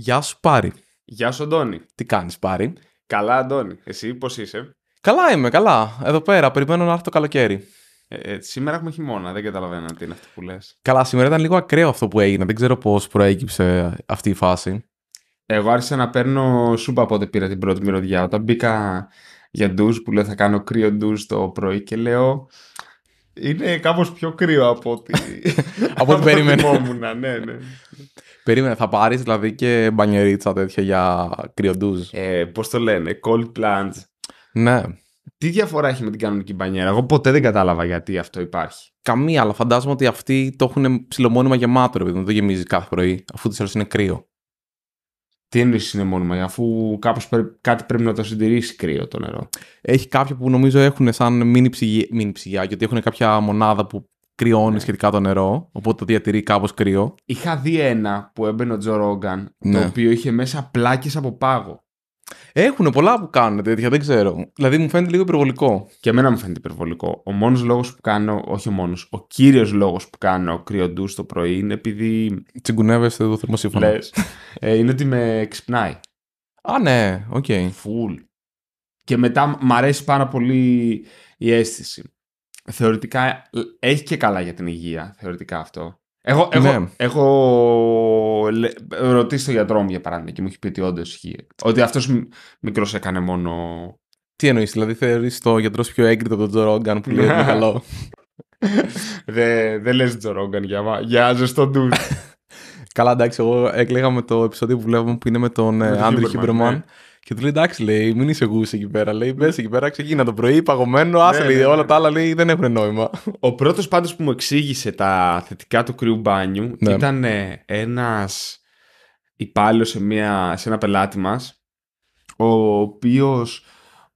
Γεια σου Πάρη. Γεια σου Αντώνη. Τι κάνεις Πάρη. Καλά Αντώνη. Εσύ πώς είσαι. Καλά είμαι, καλά. Εδώ πέρα, περιμένω να έρθει το καλοκαίρι. Ε, ε, σήμερα έχουμε χειμώνα, δεν καταλαβαίνω τι είναι αυτό που λες. Καλά, σήμερα ήταν λίγο ακραίο αυτό που έγινε. Δεν ξέρω πώς προέκυψε αυτή η φάση. Εγώ άρχισα να παίρνω σούπα από πήρα την πρώτη μυρωδιά. Όταν μπήκα για ντουζ που λέω θα κάνω κρύο ντουζ το πρωί και λέω είναι κάπως πιο κρύο από ό,τι. από ό,τι περίμενα. ναι, ναι. Περίμενα, θα πάρεις δηλαδή και μπανιερίτσα τέτοια για κρυοντούζ. Ε, Πώς το λένε, cold plunge. Ναι. Τι διαφορά έχει με την κανονική μπανιέρα, Εγώ ποτέ δεν κατάλαβα γιατί αυτό υπάρχει. Καμία, αλλά φαντάζομαι ότι αυτοί το έχουν ψηλομόνιμα γεμάτο, επειδή δεν το γεμίζει κάθε πρωί, αφού της ώρα είναι κρύο. Τι εννοεί είναι μόνιμα, αφού κάπως κάτι πρέπει να το συντηρήσει κρύο το νερό. Έχει κάποια που νομίζω έχουν σαν μίνι, ψυγι... μίνι έχουν κάποια μονάδα που κρυώνει ναι. σχετικά το νερό, οπότε το διατηρεί κάπως κρύο. Είχα δει ένα που έμπαινε ο Τζο Ρόγκαν, το ναι. οποίο είχε μέσα πλάκες από πάγο. Έχουν πολλά που κάνουν τέτοια, δεν ξέρω. Δηλαδή μου φαίνεται λίγο υπερβολικό. Και εμένα μου φαίνεται υπερβολικό. Ο μόνος λόγος που κάνω, όχι ο μόνος, ο κύριος λόγος που κάνω κρυοντούς το πρωί είναι επειδή. Τσιγκουνεύεστε εδώ θερμοσύμφωνα Λες. Ε, είναι ότι με ξυπνάει. Α, ναι, οκ. Φουλ. Και μετά μ' αρέσει πάρα πολύ η αίσθηση. Θεωρητικά ε, έχει και καλά για την υγεία, θεωρητικά αυτό. Ναι. Εγώ, εγώ, ναι. έχω ρωτήσει τον γιατρό μου για παράδειγμα και μου έχει πει ότι όντως ισχύει. Ότι αυτός μικρός έκανε μόνο. Τι εννοείς, Δηλαδή θεωρείς το γιατρός πιο έγκριτο από τον Τζορόγκαν που λέει ότι καλό. Δεν δε λε Τζορόγκαν για, για ζεστό ντουζ. Καλά, εντάξει, εγώ έκλαιγα με το επεισόδιο που βλέπουμε που είναι με τον ε, Άντρι Χίμπερμαν. Και του λέει εντάξει, λέει, μην είσαι γούση εκεί πέρα. Λέει, μπε εκεί πέρα, ξεκίνα το πρωί, παγωμένο, ναι, άσε ναι, λέει, ναι, όλα τα άλλα λέει, δεν έχουν νόημα. Ο πρώτος πάντως που μου εξήγησε τα θετικά του κρύου μπάνιου ήταν ένας υπάλληλος σε, σε ένα πελάτη μας, ο οποίος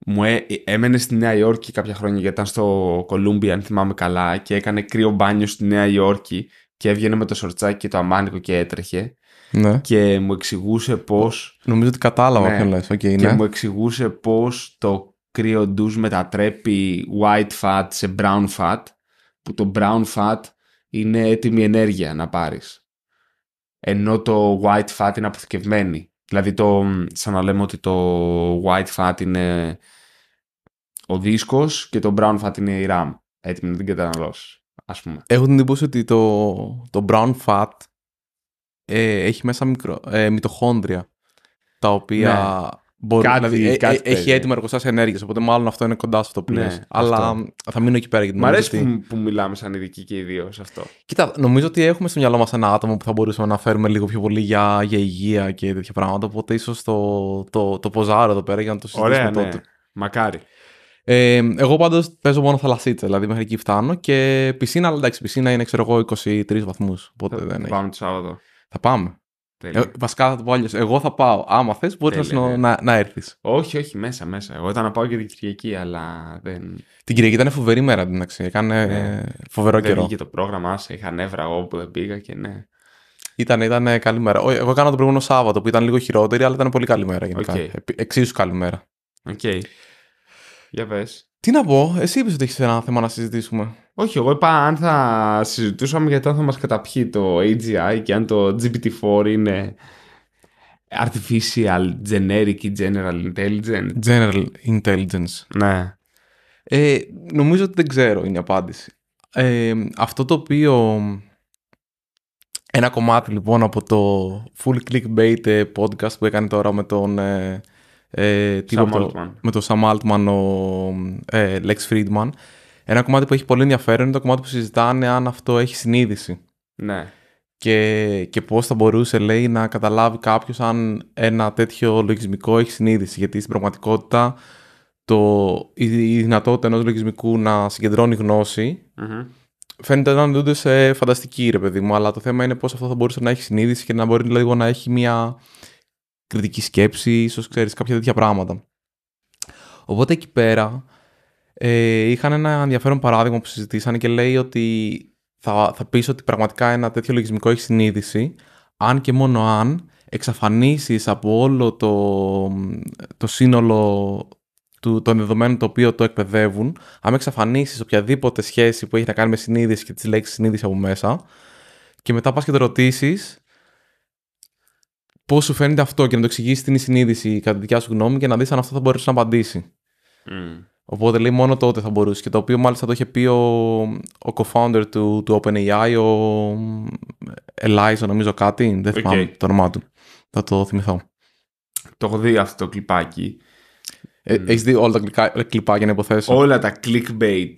μου έμενε στη Νέα Υόρκη κάποια χρόνια γιατί ήταν στο Κολούμπι αν θυμάμαι καλά, και έκανε κρύο μπάνιο στη Νέα Υόρκη και έβγαινε με το σορτσάκι και το αμάνικο και έτρεχε. Ναι. και μου εξηγούσε πώς. Νομίζω ότι κατάλαβα ναι. λες. και ναι. μου εξηγούσε πώς το κρύο ντους μετατρέπει white fat σε brown fat, που το brown fat είναι έτοιμη ενέργεια να πάρεις. Ενώ το white fat είναι αποθηκευμένη. Δηλαδή, το, σαν να λέμε ότι το white fat είναι ο δίσκος και το brown fat είναι η RAM. Έτοιμη να την καταναλώσεις. Ας πούμε. Έχω την εντύπωση ότι το, το brown fat ε, έχει μέσα μικρο, ε, τα οποία ναι. να κάτι, δηλαδή, ε, ε, κάτι ε, έχει έτοιμα εργοστάσια ενέργειας. Οπότε μάλλον αυτό είναι κοντά στο αυτό ναι, Αλλά θα μείνω εκεί πέρα για την Μ' αρέσει που, που, μιλάμε σαν ειδικοί και ιδίω αυτό. Κοίτα, νομίζω ότι έχουμε στο μυαλό μας ένα άτομο που θα μπορούσαμε να φέρουμε λίγο πιο πολύ για, για υγεία και τέτοια πράγματα. Οπότε ίσως το, το, το, ποζάρω εδώ πέρα για να το συζητήσουμε Ωραία, τότε. Ναι. Μακάρι. Ε, εγώ πάντως παίζω μόνο θαλασσίτσα, δηλαδή μέχρι εκεί φτάνω. Και πισίνα, αλλά εντάξει, πισίνα είναι ξέρω εγώ 23 βαθμούς. Οπότε θα, δεν πάμε το Σάββατο. Θα πάμε. Ε, βασικά θα το πω αλλιώς. Εγώ θα πάω. Άμα θες, μπορείς να, να, έρθεις. Όχι, όχι, μέσα, μέσα. Εγώ ήταν να πάω και την Κυριακή, αλλά δεν. Την Κυριακή ήταν φοβερή μέρα εντάξει, Έκανε ναι. φοβερό δεν καιρό. Βγήκε το πρόγραμμα, σε είχα νεύρα εγώ που δεν πήγα και ναι. Ήταν, ήταν καλή μέρα. Εγώ έκανα το προηγούμενο Σάββατο που ήταν λίγο χειρότερη, αλλά ήταν πολύ καλή μέρα γενικά. Εξίσου καλή μέρα. Οκ. Okay. Για πες. Τι να πω, εσύ είπες ότι έχεις ένα θέμα να συζητήσουμε. Όχι, εγώ είπα αν θα συζητούσαμε γιατί αν θα μας καταπιεί το AGI και αν το GPT-4 είναι artificial, generic ή general intelligence. General intelligence. Ναι. Ε, νομίζω ότι δεν ξέρω είναι η απάντηση. Ε, αυτό το οποίο... Ένα κομμάτι λοιπόν από το full clickbait ε, podcast που έκανε τώρα με τον... Ε, Sam με, με τον Sam Altman, ο Lex Friedman ένα κομμάτι που έχει πολύ ενδιαφέρον είναι το κομμάτι που συζητάνε αν αυτό έχει συνείδηση. Ναι. Και, και πώς θα μπορούσε, λέει, να καταλάβει κάποιος αν ένα τέτοιο λογισμικό έχει συνείδηση. Γιατί στην πραγματικότητα το, η, η δυνατότητα ενός λογισμικού να συγκεντρώνει γνώση mm-hmm. φαίνεται να δούνται σε φανταστική, ρε παιδί μου. Αλλά το θέμα είναι πώς αυτό θα μπορούσε να έχει συνείδηση και να μπορεί λίγο να έχει μια κριτική σκέψη, ίσως ξέρεις κάποια τέτοια πράγματα. Οπότε εκεί πέρα ε, είχαν ένα ενδιαφέρον παράδειγμα που συζητήσαν και λέει ότι θα, θα πεις ότι πραγματικά ένα τέτοιο λογισμικό έχει συνείδηση, αν και μόνο αν εξαφανίσεις από όλο το, το σύνολο του, των δεδομένων το οποίο το εκπαιδεύουν, αν εξαφανίσεις οποιαδήποτε σχέση που έχει να κάνει με συνείδηση και τις λέξεις συνείδηση από μέσα και μετά πας και το ρωτήσεις. Πώς σου φαίνεται αυτό και να το εξηγήσεις την συνείδηση κατά τη δικιά σου γνώμη και να δεις αν αυτό θα μπορέσει να απαντήσει. Mm. Οπότε λέει μόνο τότε θα μπορούσε. Και το οποίο μάλιστα το είχε πει ο, ο co-founder του, του OpenAI, ο Eliza, νομίζω κάτι. Δεν θυμάμαι το όνομά του. Θα το θυμηθώ. Το έχω δει αυτό το κλιπάκι. Ε, Έχεις δει όλα τα κλικα, ε, κλιπάκια να υποθέσω. Όλα τα clickbait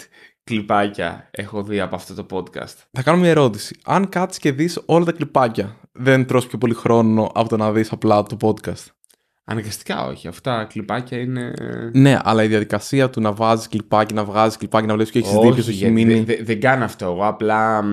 κλιπάκια έχω δει από αυτό το podcast. Θα κάνω μια ερώτηση. Αν κάτσεις και δεις όλα τα κλιπάκια, δεν τρώσει πιο πολύ χρόνο από το να δεις απλά το podcast. Αναγκαστικά όχι. Αυτά κλιπάκια είναι. Ε, ναι, αλλά η διαδικασία του να βάζεις κλιπάκι, να βγάζεις κλιπάκι, να βλέπεις και έχει δίκιο ποιος έχει μείνει. Δεν, κάνω αυτό. απλά,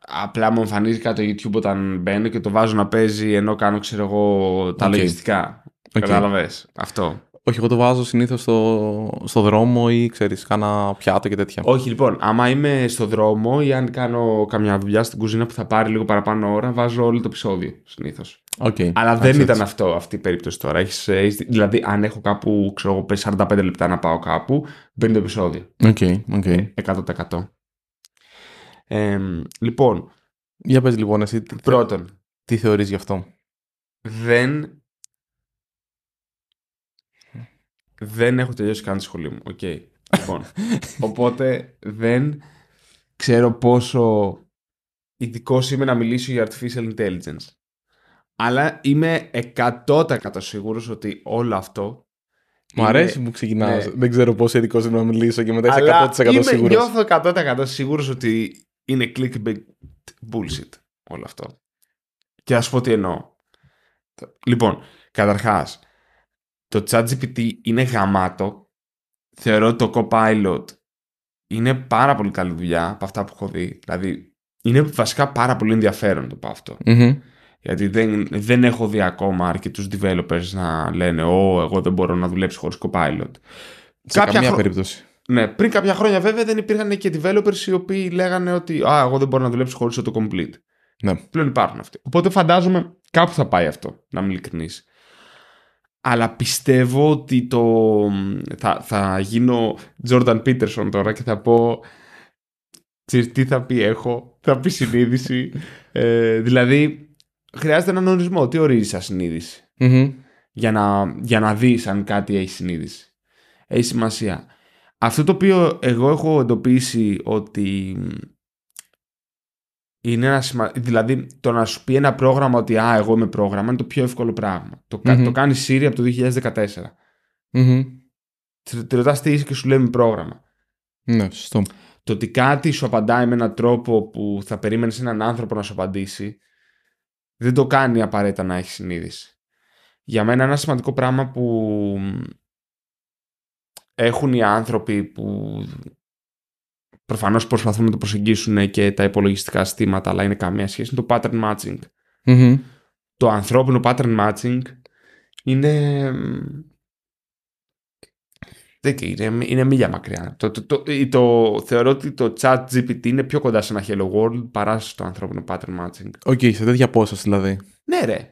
απλά μου εμφανίζει κάτι το YouTube όταν μπαίνω και το βάζω να παίζει ενώ κάνω, ξέρω εγώ, τα okay. λογιστικά. Okay. Κατάλαβες. Αυτό. Όχι, εγώ το βάζω συνήθως στο, στο δρόμο ή ξέρεις, κάνα πιάτο και τέτοια. Όχι, λοιπόν, άμα είμαι στο δρόμο ή αν κάνω καμιά δουλειά στην κουζίνα που θα πάρει λίγο παραπάνω ώρα, βάζω όλο το επεισόδιο συνήθως. Okay. Αλλά δεν ήταν αυτό αυτή η περίπτωση τώρα. Έχεις, δηλαδή, αν έχω κάπου, ξέρω εγώ, 45 λεπτά να πάω κάπου, μπαίνει το επεισόδιο. Οκ, okay, 100%. Ε, λοιπόν. Για πες λοιπόν εσύ. Πρώτον. Τι θεωρείς γι' αυτό. Δεν δεν έχω τελειώσει καν τη σχολή μου. Οκ. Okay. Λοιπόν. Οπότε δεν ξέρω πόσο ειδικό είμαι να μιλήσω για artificial intelligence. Αλλά είμαι 100% σίγουρος ότι όλο αυτό. Μου είναι... αρέσει που ξεκινάω. Ναι. Δεν ξέρω πόσο ειδικός είμαι να μιλήσω και μετά είσαι 100% σίγουρο. σίγουρος. Νιώθω 100% σίγουρος ότι είναι clickbait bullshit όλο αυτό. Και ας πω τι εννοώ. Λοιπόν, καταρχάς, το ChatGPT είναι γαμάτο. Θεωρώ ότι το Copilot είναι πάρα πολύ καλή δουλειά από αυτά που έχω δει. Δηλαδή, είναι βασικά πάρα πολύ ενδιαφέρον το αυτο αυτό. Mm-hmm. Γιατί δεν, δεν έχω δει ακόμα αρκετούς developers να λένε «Ω, εγώ δεν μπορώ να δουλέψω χωρίς Copilot». Σε κάποια χρο... περίπτωση. Ναι, πριν κάποια χρόνια βέβαια δεν υπήρχαν και developers οι οποίοι λέγανε ότι «Α, εγώ δεν μπορώ να δουλέψω χωρίς το complete». Ναι. Πλέον υπάρχουν αυτοί. Οπότε φαντάζομαι κάπου θα πάει αυτό, να είμαι ειλικρινής αλλά πιστεύω ότι το... θα, θα γίνω Jordan Peterson τώρα και θα πω τι θα πει έχω, θα πει συνείδηση. ε, δηλαδή χρειάζεται έναν ορισμό. Τι ορίζει σαν συνειδηση για, να, για να δεις αν κάτι έχει συνείδηση. Έχει σημασία. Αυτό το οποίο εγώ έχω εντοπίσει ότι είναι ένα Δηλαδή, το να σου πει ένα πρόγραμμα ότι Α, εγώ είμαι πρόγραμμα είναι το πιο εύκολο πράγμα. Το, mm-hmm. το κάνει Siri από το 2014. mm Τη ρωτάς τι είσαι και σου λέει πρόγραμμα. Ναι, σωστό. Το ότι κάτι σου απαντάει με έναν τρόπο που θα περίμενες έναν άνθρωπο να σου απαντήσει, δεν το κάνει απαραίτητα να έχεις συνείδηση. Για μένα, ένα σημαντικό πράγμα που έχουν οι άνθρωποι που Προφανώς προσπαθούν να το προσεγγίσουν και τα υπολογιστικά συστήματα, αλλά είναι καμία σχέση με το pattern matching. Mm-hmm. Το ανθρώπινο pattern matching είναι. είναι, είναι μίλια μακριά. Το, το, το, ε, το, θεωρώ ότι το chat GPT είναι πιο κοντά σε ένα Hello World παρά στο ανθρώπινο pattern matching. Οκ, okay, σε τέτοια πόσα δηλαδή. Ναι, ρε.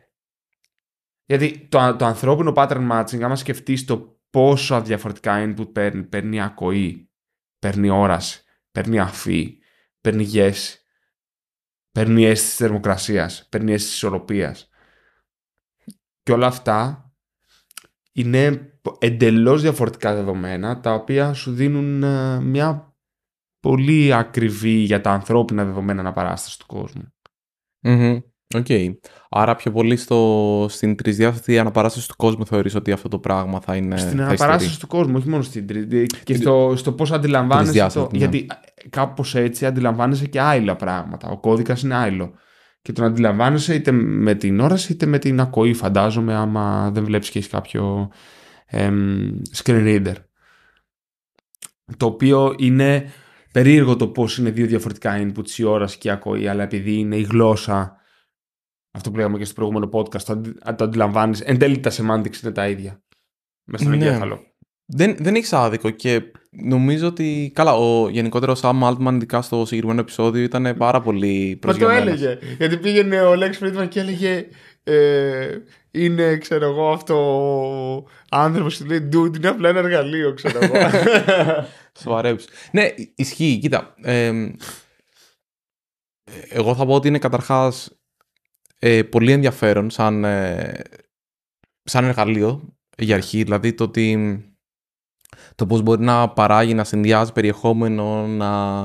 Γιατί το, το ανθρώπινο pattern matching, άμα σκεφτείς το πόσο διαφορετικά input παίρνει, παίρνει ακοή, παίρνει όραση, παίρνει αφή, παίρνει γέση, παίρνει αίσθηση της θερμοκρασίας, παίρνει αίσθηση Και όλα αυτά είναι εντελώς διαφορετικά δεδομένα, τα οποία σου δίνουν ε, μια πολύ ακριβή για τα ανθρώπινα δεδομένα αναπαράστασης του κοσμου Οκ. Okay. Άρα πιο πολύ στο, στην τρισδιάστατη αναπαράσταση του κόσμου θεωρείς ότι αυτό το πράγμα θα είναι... Στην αναπαράσταση του κόσμου, όχι μόνο στην τρισδιάστατη Και στο, στο πώς αντιλαμβάνεσαι το... Ναι. Γιατί ε, κάπως έτσι αντιλαμβάνεσαι και άειλα πράγματα. Ο κώδικας είναι άειλο. Και τον αντιλαμβάνεσαι είτε με την όραση είτε με την ακοή φαντάζομαι άμα δεν βλέπεις και έχεις κάποιο εμ, screen reader. Το οποίο είναι περίεργο το πώς είναι δύο διαφορετικά inputs η όραση και η ακοή αλλά επειδή είναι η γλώσσα αυτό που λέγαμε και στο προηγούμενο podcast, το, αν το αντιλαμβάνεις, εν τέλει τα semantics είναι τα ίδια. Μέσα στον ναι. εγκέφαλο. Δεν, δεν έχεις άδικο και νομίζω ότι. Καλά, ο γενικότερο Σαμ Altman, ειδικά στο συγκεκριμένο επεισόδιο, ήταν πάρα πολύ προσεκτικό. Μα το έλεγε. Γιατί πήγαινε ο Λέξ Friedman και έλεγε. Ε, είναι, ξέρω εγώ, αυτό ο άνθρωπος που λέει Dude, είναι απλά ένα εργαλείο, ξέρω εγώ. Σοβαρέψει. Ναι, ισχύει, κοίτα. Ε, εγώ θα πω ότι είναι καταρχάς ε, πολύ ενδιαφέρον σαν, ε, σαν εργαλείο για αρχή, δηλαδή το ότι το πώς μπορεί να παράγει, να συνδυάζει περιεχόμενο, να,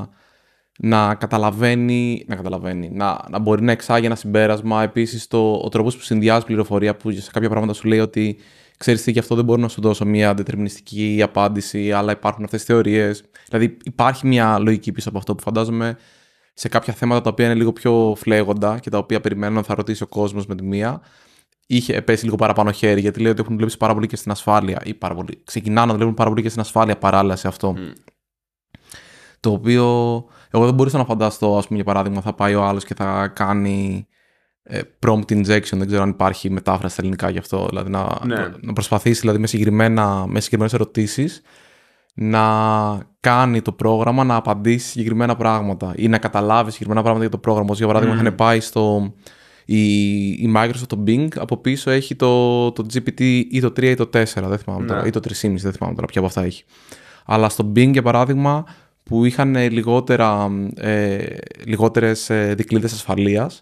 να καταλαβαίνει, να, καταλαβαίνει να, να μπορεί να εξάγει ένα συμπέρασμα. Επίσης, ο τρόπος που συνδυάζει πληροφορία που σε κάποια πράγματα σου λέει ότι ξέρεις τι, γι' αυτό δεν μπορώ να σου δώσω μια αντιτερμινιστική απάντηση, αλλά υπάρχουν αυτές τις θεωρίες. Δηλαδή υπάρχει μια λογική πίσω από αυτό που φαντάζομαι σε κάποια θέματα τα οποία είναι λίγο πιο φλέγοντα και τα οποία περιμένω να θα ρωτήσει ο κόσμος με τη μία. Είχε πέσει λίγο παραπάνω χέρι, γιατί λέει ότι έχουν δουλέψει πάρα πολύ και στην ασφάλεια. Ή πάρα πολύ. Ξεκινάνε να δουλεύουν πάρα πολύ και στην ασφάλεια παράλληλα σε αυτό. Το οποίο εγώ δεν μπορούσα να φανταστώ, ας πούμε, για παράδειγμα, θα πάει ο άλλος και θα κάνει ε, prompt injection. Δεν ξέρω αν υπάρχει μετάφραση στα ελληνικά γι' αυτό. Δηλαδή να, ναι. να προσπαθήσει δηλαδή, με συγκεκριμένες ερωτήσεις να κάνει το πρόγραμμα να απαντήσει συγκεκριμένα πράγματα ή να καταλάβει συγκεκριμένα πράγματα για το πρόγραμμα. Όπως για παράδειγμα, mm. είχαν πάει στο. Η, η Microsoft, το Bing, από πίσω έχει το, το GPT ή το 3 ή το 4, δεν θυμάμαι ναι. τώρα, ή το 3,5, δεν θυμάμαι τώρα ποια από αυτά έχει. Αλλά στο Bing, για παράδειγμα, που είχαν ε, λιγότερα, ε, λιγότερες ε, δικλείδες ασφαλείας,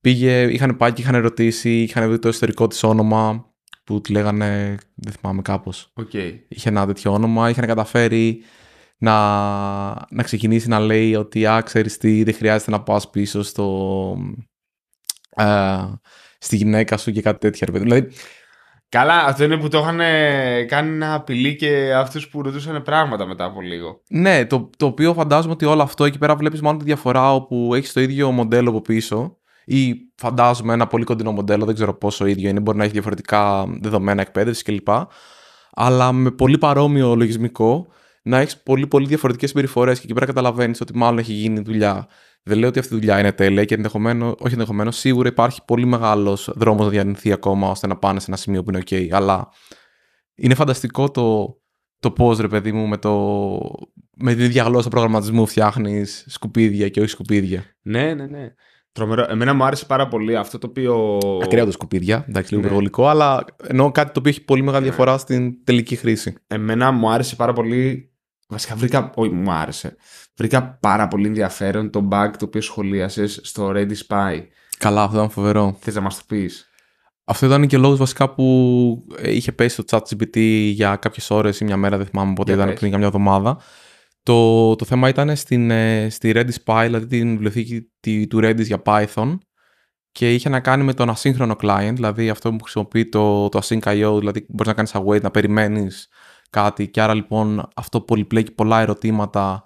πήγε, είχαν πάει και είχαν ερωτήσει, είχαν δει το εσωτερικό της όνομα, που τη λέγανε, δεν θυμάμαι κάπως. Okay. Είχε ένα τέτοιο όνομα, είχε να καταφέρει να, να ξεκινήσει να λέει ότι «Α, ξέρεις τι, δεν χρειάζεται να πας πίσω στο, ε, στη γυναίκα σου» και κάτι τέτοια. Δηλαδή, Καλά, αυτό είναι που το είχαν ε, κάνει ένα απειλή και αυτούς που ρωτούσαν πράγματα μετά από λίγο. Ναι, το, το οποίο φαντάζομαι ότι όλο αυτό εκεί πέρα βλέπεις μόνο τη διαφορά όπου έχεις το ίδιο μοντέλο από πίσω ή φαντάζομαι ένα πολύ κοντινό μοντέλο, δεν ξέρω πόσο ίδιο είναι, μπορεί να έχει διαφορετικά δεδομένα εκπαίδευσης κλπ. Αλλά με πολύ παρόμοιο λογισμικό να έχεις πολύ, πολύ διαφορετικές συμπεριφορές και εκεί πέρα καταλαβαίνεις ότι μάλλον έχει γίνει δουλειά. Δεν λέω ότι αυτή η δουλειά είναι τέλεια και ενδεχομένω, όχι ενδεχομένως, σίγουρα υπάρχει πολύ μεγάλος δρόμος να διανυθεί ακόμα ώστε να πάνε σε ένα σημείο που είναι OK. Αλλά είναι φανταστικό το, το πώς ρε παιδί μου με, το, με την ίδια γλώσσα προγραμματισμού φτιάχνεις σκουπίδια και όχι σκουπίδια. Ναι, ναι, ναι. Τρομερό. Εμένα μου άρεσε πάρα πολύ αυτό το οποίο. Ακραία τα σκουπίδια, εντάξει, λίγο ναι. αλλά ενώ κάτι το οποίο έχει πολύ μεγάλη ναι. διαφορά ναι. στην τελική χρήση. Εμένα μου άρεσε πάρα πολύ. Βασικά βρήκα. Όχι, μου άρεσε. Βρήκα πάρα πολύ ενδιαφέρον το bug το οποίο σχολίασες στο Ready Spy. Καλά, αυτό ήταν φοβερό. Θες να μας το πεις. Αυτό ήταν και λόγος βασικά που ε, είχε πέσει το chat GPT για κάποιες ώρες ή μια μέρα, δεν θυμάμαι πότε, ήταν πριν καμιά εβδομάδα. Το, το θέμα ήταν στην, ε, στη Redis Pi, δηλαδή την βιβλιοθήκη του Redis για Python και είχε να κάνει με τον ασύγχρονο client, δηλαδή αυτό που χρησιμοποιεί το, το async.io, δηλαδή μπορείς να κάνεις await, να περιμένεις κάτι και άρα λοιπόν αυτό πολυπλέκει πολλά ερωτήματα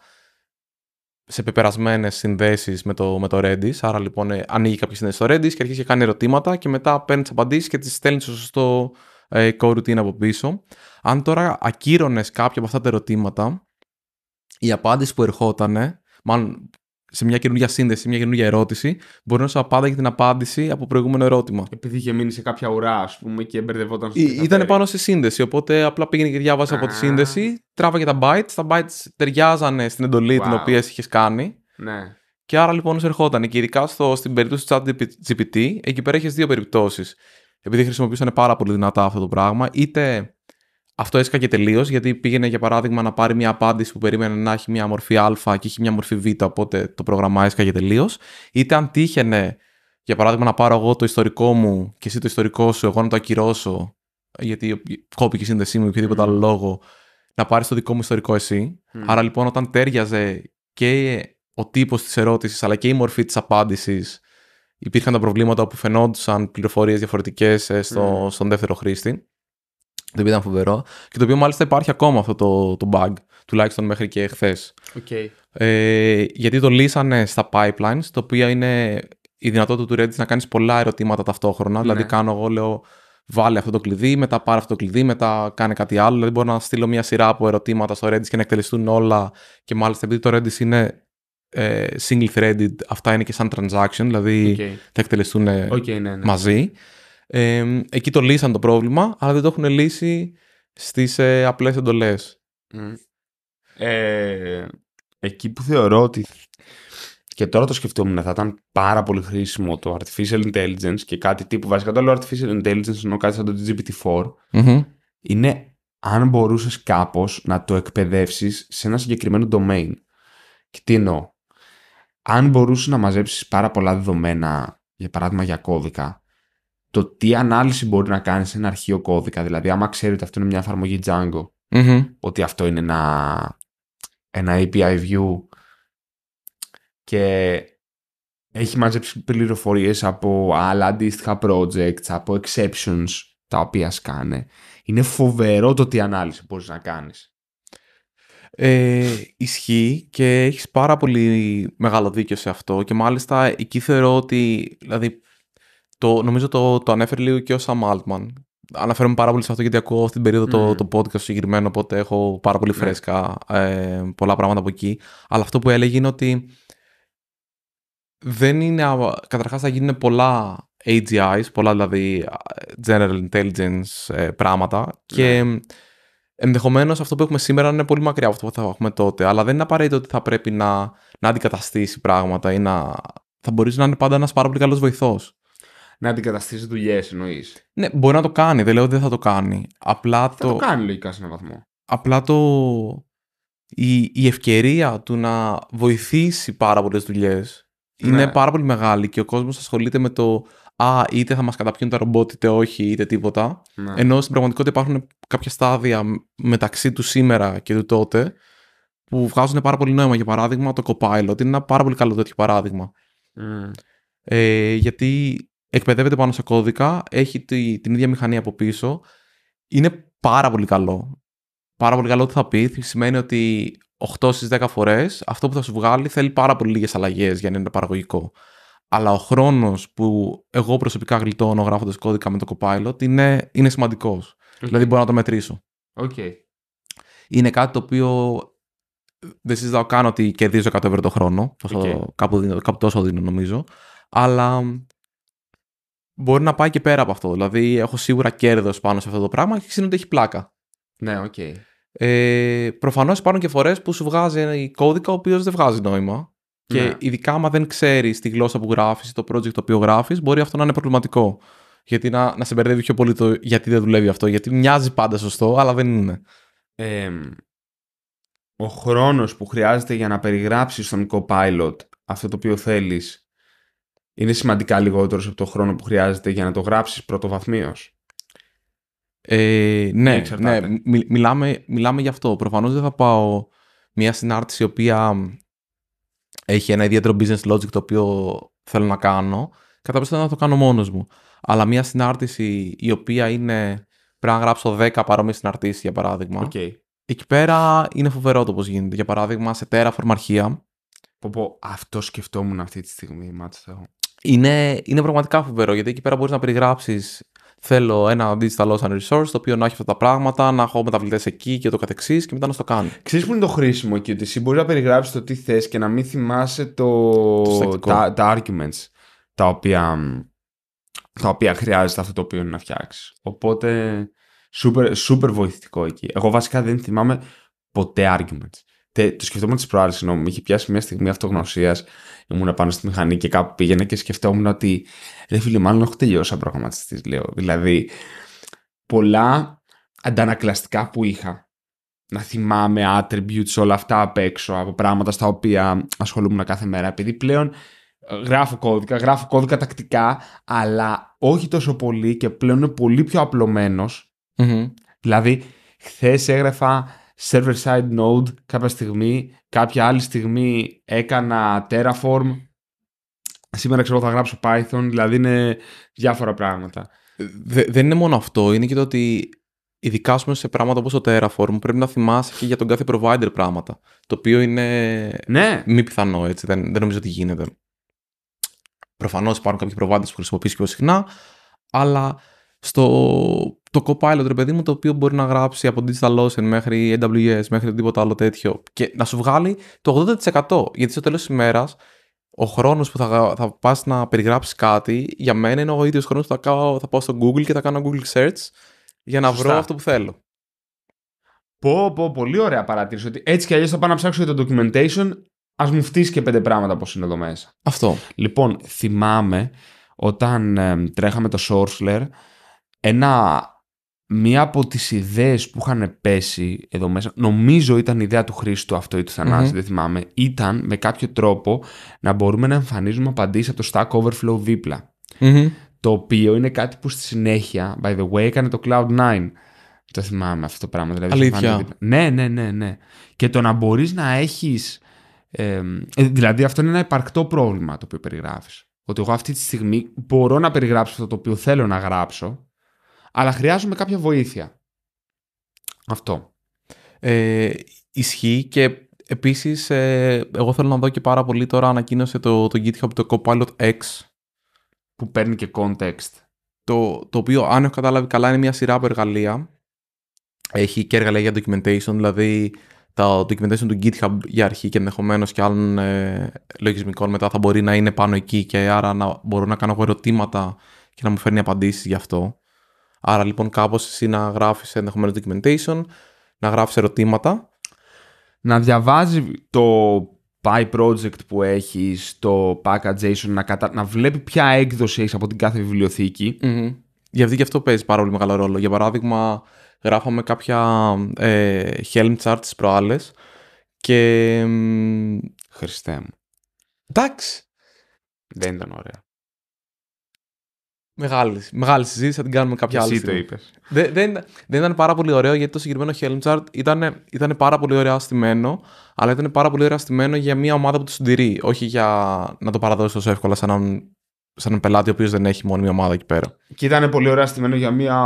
σε πεπερασμένες συνδέσεις με το, με το Redis, άρα λοιπόν ε, ανοίγει κάποια συνδέσεις στο Redis και αρχίζει και κάνει ερωτήματα και μετά παίρνει τις απαντήσεις και τις στέλνεις στο σωστό ε, routine από πίσω. Αν τώρα ακύρωνες κάποια από αυτά τα ερωτήματα, η απάντηση που ερχόταν, μάλλον σε μια καινούργια σύνδεση, μια καινούργια ερώτηση, μπορεί να σου απάνταγε την απάντηση από προηγούμενο ερώτημα. Επειδή είχε μείνει σε κάποια ουρά, ας πούμε, και μπερδευόταν Ήταν πάνω σε σύνδεση, οπότε απλά πήγαινε και διάβασε από τη σύνδεση, τράβαγε τα bytes. Τα bytes ταιριάζανε στην εντολή την οποία είχες κάνει. Ναι. Και άρα λοιπόν σου ερχόταν. Και ειδικά στο, στην περίπτωση του ChatGPT, εκεί πέρα έχει δύο περιπτώσεις. Επειδή χρησιμοποιούσαν πάρα πολύ δυνατά αυτό το πράγμα, είτε αυτό έσκαγε τελείως, γιατί πήγαινε για παράδειγμα να πάρει μια απάντηση που περίμενε να έχει μια μορφή Α και έχει μια μορφή Β, οπότε το πρόγραμμα έσκαγε τελείως. Είτε αν τύχαινε, για παράδειγμα, να πάρω εγώ το ιστορικό μου και εσύ το ιστορικό σου, εγώ να το ακυρώσω, γιατί κόπηκε η σύνδεσή μου ή οποιοδήποτε άλλο λόγο, να πάρεις το δικό μου ιστορικό εσύ. Άρα λοιπόν, όταν τέριαζε και ο τύπος της ερώτησης αλλά και η μορφή της απάντησης, υπήρχαν τα προβλήματα που φαινόντουσαν πληροφορίες διαφορετικές ε, στον δεύτερο χρήστη. Το οποίο ήταν φοβερό. Και το οποίο μάλιστα υπάρχει ακόμα αυτό το, το bug, τουλάχιστον μέχρι και χθες. Okay. Ε, γιατί το λύσανε στα pipelines, το οποίο είναι η δυνατότητα του Redis να κάνεις πολλά ερωτήματα ταυτόχρονα. Ναι. Δηλαδή, κάνω εγώ, λέω, βάλε αυτό το κλειδί, μετά πάρε αυτό το κλειδί, μετά κάνε κάτι άλλο. Δηλαδή, μπορώ να στείλω μια σειρά από ερωτήματα στο Redis και να εκτελεστούν όλα. Και μάλιστα, επειδή το Redis είναι ε, single threaded, αυτά είναι και σαν transaction, δηλαδή okay. θα εκτελεστούν okay, ναι, ναι. μαζί εκεί το λύσαν το πρόβλημα, αλλά δεν το έχουν λύσει στις ε, απλές εντολές. Ε, εκεί που θεωρώ ότι και τώρα το σκεφτόμουν, θα ήταν πάρα πολύ χρήσιμο το artificial intelligence και κάτι τύπου βασικά το λέω artificial intelligence ενώ κάτι σαν το GPT-4 είναι αν μπορούσες κάπως να το εκπαιδεύσεις σε ένα συγκεκριμένο domain. Και τι εννοώ. Αν μπορούσες να μαζέψεις πάρα πολλά δεδομένα, για παράδειγμα για κώδικα, το τι ανάλυση μπορεί να κάνεις σε ένα αρχείο κώδικα. Δηλαδή, άμα ξέρει ότι αυτό είναι μια εφαρμογή Django, ότι αυτό είναι ένα, ένα API view και έχει μαζέψει πληροφορίες από άλλα αντίστοιχα projects, από exceptions τα οποία σκάνε. Είναι φοβερό το τι ανάλυση μπορείς να κάνεις. Ε, ισχύει και έχεις πάρα πολύ μεγάλο δίκιο σε αυτό και μάλιστα εκεί θεωρώ ότι δηλαδή το, νομίζω το, το ανέφερε λίγο και ο Σαμ Άλτμαν. Αναφέρομαι πάρα πολύ σε αυτό γιατί ακούω αυτή την περίοδο το, mm. το podcast συγκεκριμένο, οπότε έχω πάρα πολύ ναι. φρέσκα ε, πολλά πράγματα από εκεί. Αλλά αυτό που έλεγε είναι ότι δεν είναι. Καταρχάς θα γίνουν πολλά AGIs, πολλά δηλαδή ε, General Intelligence ε, πράγματα και ναι. ενδεχομένως αυτό που έχουμε σήμερα είναι πολύ μακριά από αυτό που θα έχουμε τότε. Αλλά δεν είναι απαραίτητο ότι θα πρέπει να, να αντικαταστήσει πράγματα ή να. θα μπορείς να είναι πάντα ένας πάρα πολύ καλός βοηθός να αντικαταστήσει δουλειές, εννοείς. Ναι, μπορεί να το κάνει. Δεν λέω ότι δεν θα το κάνει. Απλά θα το... το κάνει λογικά σε έναν βαθμό. Απλά το. Η, η ευκαιρία του να βοηθήσει πάρα πολλές δουλειές είναι ναι. πάρα πολύ μεγάλη και ο κόσμος ασχολείται με το Α, είτε θα μας καταπιούν τα ρομπότ, είτε όχι, είτε τίποτα. Ναι. Ενώ στην πραγματικότητα υπάρχουν κάποια στάδια μεταξύ του σήμερα και του τότε που βγάζουν πάρα πολύ νόημα. Για παράδειγμα, το Copilot είναι ένα πάρα πολύ καλό τέτοιο παράδειγμα. Mm. Ε, γιατί εκπαιδεύεται πάνω σε κώδικα, έχει την ίδια μηχανή από πίσω. Είναι πάρα πολύ καλό. Πάρα πολύ καλό ότι θα πει. Σημαίνει ότι 8 στι 10 φορές αυτό που θα σου βγάλει θέλει πάρα πολύ λίγες αλλαγές για να είναι παραγωγικό. Αλλά ο χρόνος που εγώ προσωπικά γλιτώνω γράφοντας κώδικα με το Copilot είναι, είναι σημαντικός. Okay. Δηλαδή μπορώ να το μετρήσω. Okay. Είναι κάτι το οποίο δεν συζητάω καν ότι κερδίζω 100 ευρώ το χρόνο. Τόσο, okay. κάπου, κάπου τόσο δίνω νομίζω. Αλλά μπορεί να πάει και πέρα από αυτό. Δηλαδή, έχω σίγουρα κέρδος πάνω σε αυτό το πράγμα και ξέρω ότι έχει πλάκα. Ναι, οκ. Okay. Ε, Προφανώς υπάρχουν και φορές που σου βγάζει ένα κώδικα ο οποίος δεν βγάζει νόημα. Και ναι. ειδικά άμα δεν ξέρεις τη γλώσσα που γράφεις ή το project το οποίο γράφεις, μπορεί αυτό να είναι προβληματικό. Γιατί να, να σε μπερδεύει πιο πολύ το γιατί δεν δουλεύει αυτό. Γιατί μοιάζει πάντα σωστό, αλλά δεν είναι. Ε, ο χρόνος που χρειάζεται για να περιγράψεις τον Copilot αυτό το οποίο θέλεις είναι σημαντικά λιγότερος από το χρόνο που χρειάζεται για να το γράψεις πρωτοβαθμίως. Ε, ναι, ναι μιλάμε, μιλάμε γι' αυτό. Προφανώς δεν θα πάω μια συνάρτηση η οποία έχει ένα ιδιαίτερο business logic το οποίο θέλω να κάνω. Κατά πιστεύω να το κάνω μόνος μου. Αλλά μια συνάρτηση η οποία είναι πρέπει να γράψω 10 παρόμοιες συναρτήσεις, για παράδειγμα. Okay. Εκεί πέρα είναι φοβερό το πώς γίνεται. Για παράδειγμα, σε τέρα φορμαρχία. Πω πω, αυτό σκεφτόμουν αυτή τη στιγμή, το είναι, είναι πραγματικά φοβερό γιατί εκεί πέρα μπορείς να περιγράψεις. Θέλω ένα digital ocean resource το οποίο να έχει αυτά τα πράγματα, να έχω μεταβλητές εκεί και το καθεξής και μετά να στο κάνω. Ξέρεις που είναι το χρήσιμο εκεί, ότι εσύ μπορείς να περιγράψεις το τι θες και να μην θυμάσαι το... τα, arguments τα οποία, τα οποία χρειάζεται αυτό το οποίο είναι να φτιάξεις. Οπότε, super, super βοηθητικό εκεί. Εγώ βασικά δεν θυμάμαι ποτέ arguments το σκεφτόμουν τη προάλλη, συγγνώμη. Είχε πιάσει μια στιγμή αυτογνωσίας. Ήμουν πάνω στη μηχανή και κάπου πήγαινα και σκεφτόμουν ότι. Ρε φίλε, μάλλον έχω τελειώσει σαν προγραμματιστής, λέω. Δηλαδή, πολλά αντανακλαστικά που είχα. Να θυμάμαι attributes, όλα αυτά απ' έξω, από πράγματα στα οποία ασχολούμουν κάθε μέρα. Επειδή πλέον ε, γράφω κώδικα, γράφω κώδικα τακτικά, αλλά όχι τόσο πολύ και πλέον είναι πολύ πιο απλωμένος. Mm-hmm. Δηλαδή, χθες έγραφα server side node κάποια στιγμή, κάποια άλλη στιγμή έκανα Terraform, σήμερα ξέρω θα γράψω Python, δηλαδή είναι διάφορα πράγματα. δεν είναι μόνο αυτό, είναι και το ότι ειδικά σούμε, σε πράγματα όπως το Terraform πρέπει να θυμάσαι και για τον κάθε provider πράγματα, το οποίο είναι ναι. μη πιθανό, έτσι, δεν, δεν νομίζω ότι γίνεται. Προφανώς υπάρχουν κάποιοι providers που χρησιμοποιείς πιο συχνά, αλλά στο το Copilot, ρε παιδί μου, το οποίο μπορεί να γράψει από DigitalOcean μέχρι AWS, μέχρι οτιδήποτε άλλο τέτοιο και να σου βγάλει το 80%. Γιατί στο τέλος της ημέρας, ο χρόνος που θα, θα πας να περιγράψεις κάτι, για μένα είναι ο ίδιος χρόνος που θα, κάω, θα πάω στο Google και θα κάνω Google search για να βρω αυτό που θέλω. Πω, πω, πολύ ωραία παρατήρηση. Ότι έτσι κι αλλιώς θα πάω να ψάξω για το documentation, ας μου φτύσει και πέντε πράγματα πώ είναι εδώ μέσα. Αυτό. Λοιπόν, θυμάμαι όταν ε, τρέχαμε το Sourcelayer ένα, μία από τις ιδέες που είχαν πέσει εδώ μέσα, νομίζω ήταν η ιδέα του Χρήστου αυτό ή του θαναση δεν θυμάμαι, ήταν με κάποιο τρόπο να μπορούμε να εμφανίζουμε απαντήσεις από το Stack Overflow διπλα Το οποίο είναι κάτι που στη συνέχεια, by the way, έκανε το Cloud9. Το θυμάμαι αυτό το πράγμα. Δηλαδή, Αλήθεια. Ναι, ναι, ναι, ναι. Και το να μπορείς να έχεις. Ε, δηλαδή, αυτό είναι ένα υπαρκτό πρόβλημα το οποίο περιγράφεις. Ότι εγώ αυτή τη στιγμή μπορώ να περιγράψω αυτό το οποίο θέλω να γράψω αλλά χρειάζομαι κάποια βοήθεια. Αυτό. Ε, ισχύει και επίσης ε, εγώ θέλω να δω και πάρα πολύ τώρα ανακοίνωσε το, το GitHub το Copilot X που παίρνει και context. Το, το οποίο αν έχω κατάλαβει καλά είναι μια σειρά από εργαλεία. Έχει και εργαλεία για documentation, δηλαδή τα documentation του GitHub για αρχή και ενδεχομένως και άλλων ε, λογισμικών μετά θα μπορεί να είναι πάνω εκεί και άρα να μπορώ να κάνω εγώ ερωτήματα και να μου φέρνει απαντήσεις γι' αυτό. Άρα λοιπόν κάπως εσύ να γράφεις ενδεχομένως documentation, να γράφεις ερωτήματα. Να διαβάζει το PyProject project που έχεις το package να, κατα... να βλέπει ποια έκδοση έχεις από την κάθε βιβλιοθήκη. Mm-hmm. Γιατί και αυτό παίζει πάρα πολύ μεγάλο ρόλο. Για παράδειγμα, γράφαμε κάποια ε, Helm charts προάλλες και. Χριστέ μου. Εντάξει. Δεν ήταν ωραία. Μεγάλη, μεγάλη συζήτηση, θα την κάνουμε κάποια Εσύ άλλη στιγμή. το είπες. Δεν, δεν, δεν, ήταν πάρα πολύ ωραίο γιατί το συγκεκριμένο Helmchart ήταν, ήταν πάρα πολύ ωραίο στημένο, αλλά ήταν πάρα πολύ ωραίο στημένο για μια ομάδα που το συντηρεί, όχι για να το παραδώσει τόσο εύκολα σαν έναν, σαν πελάτη ο οποίος δεν έχει μόνο μια ομάδα εκεί πέρα. Και ήταν πολύ ωραίο στημένο για μια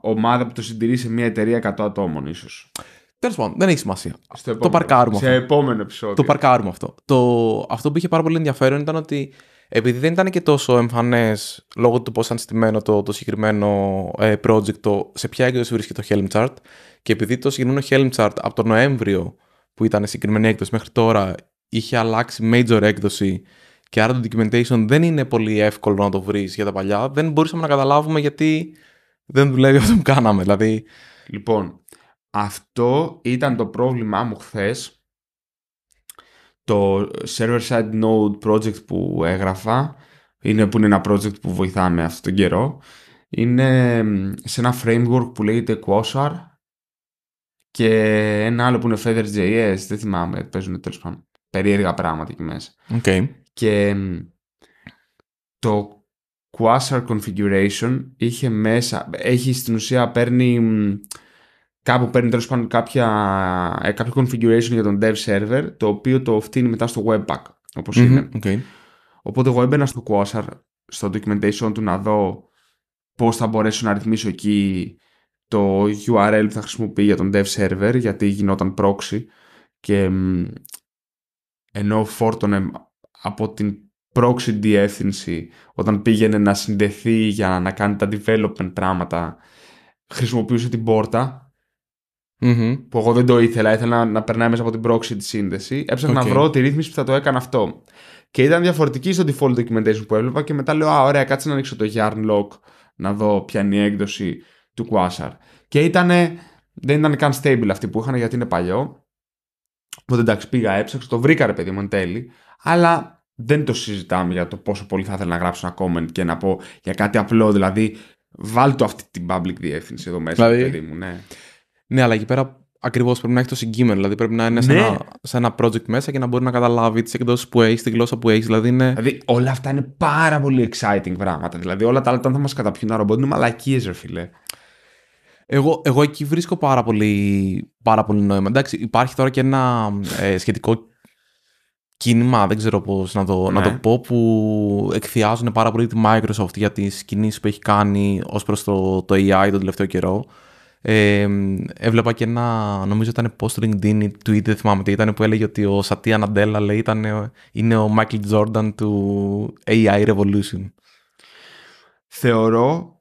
ομάδα που το συντηρεί σε μια εταιρεία 100 ατόμων, ίσως. Τέλος πάντων, δεν έχει σημασία. το επόμενο, παρκάρουμε. Σε επόμενο επεισόδιο. Το παρκάρουμε αυτό. Το, αυτό που είχε πάρα πολύ ενδιαφέρον ήταν ότι επειδή δεν ήταν και τόσο εμφανές λόγω του πώς ήταν στημένο το, το συγκεκριμένο ε, project, το, σε ποια έκδοση βρίσκεται το Helm Chart. Και επειδή το συγκεκριμένο Helm Chart από τον Νοέμβριο που ήταν συγκεκριμένη έκδοση μέχρι τώρα είχε αλλάξει major έκδοση και άρα το documentation δεν είναι πολύ εύκολο να το βρεις για τα παλιά, δεν μπορούσαμε να καταλάβουμε γιατί δεν δουλεύει αυτό που κάναμε. Δηλαδή... Λοιπόν, αυτό ήταν το πρόβλημά μου χθες το server-side node project που έγραφα, είναι, που είναι ένα project που βοηθάμε αυτό τον καιρό, είναι σε ένα framework που λέγεται Quasar και ένα άλλο που είναι Feather.js, δεν θυμάμαι, παίζουν τέλος πάντων περίεργα πράγματα εκεί μέσα. Okay. Και το Quasar configuration είχε μέσα, έχει στην ουσία παίρνει κάπου παίρνει τέλος πάντων κάποια, ε, κάποιο configuration για τον dev server, το οποίο το φτύνει μετά στο webpack, όπως είναι. Okay. Οπότε εγώ έμπαινα στο Quasar, στο documentation του να δω πώς θα μπορέσω να ρυθμίσω εκεί το URL που θα χρησιμοποιεί για τον dev server, γιατί γινόταν proxy και ενώ φόρτωνε από την proxy διεύθυνση όταν πήγαινε να συνδεθεί για να κάνει τα development πράγματα χρησιμοποιούσε την πόρτα mm-hmm. που εγώ δεν το ήθελα. Ήθελα να, να περνάει μέσα από την proxy τη σύνδεση. Έψαχνα okay. να βρω τη ρύθμιση που θα το έκανα αυτό. Και ήταν διαφορετική στο default documentation που έβλεπα και μετά λέω: Α, ωραία, κάτσε να ανοίξω το Yarn Lock να δω ποια είναι η έκδοση του Quasar. Και ήταν. Δεν ήταν καν stable αυτή που είχαν γιατί είναι παλιό. Οπότε εντάξει, πήγα, έψαξα, το βρήκα ρε παιδί μου εν τέλει. Αλλά δεν το συζητάμε για το πόσο πολύ θα ήθελα να γράψω ένα comment και να πω για κάτι απλό. Δηλαδή, βάλ αυτή την public διεύθυνση εδώ μέσα, δηλαδή, παιδί μου, ναι. Ναι, αλλά εκεί πέρα ακριβώς πρέπει να έχει το συγκείμενο. Δηλαδή πρέπει να είναι σε, ναι. ένα, project μέσα και να μπορεί να καταλάβει τις εκδόσεις που έχει, τη γλώσσα που έχεις. Δηλαδή, είναι... δηλαδή όλα αυτά είναι πάρα πολύ exciting πράγματα. Δηλαδή όλα τα άλλα όταν θα μας καταπιούν ένα ρομπότ είναι μαλακίες, ρε φίλε. Εγώ, εγώ εκεί βρίσκω πάρα πολύ, πάρα πολύ νόημα. Εντάξει, υπάρχει τώρα και ένα ε, σχετικό κίνημα, δεν ξέρω πώς να το, να το ναι. πω, που εκθιάζουν πάρα πολύ τη Microsoft για τις κινήσεις που έχει κάνει ως προς το, το AI τον τελευταίο καιρό. Ε, έβλεπα και ένα, νομίζω ήταν post LinkedIn ή tweet, δεν θυμάμαι τι ήταν, που έλεγε ότι ο Σατία Ναντέλα λέει, ήταν, είναι ο Michael Jordan του AI Revolution. Θεωρώ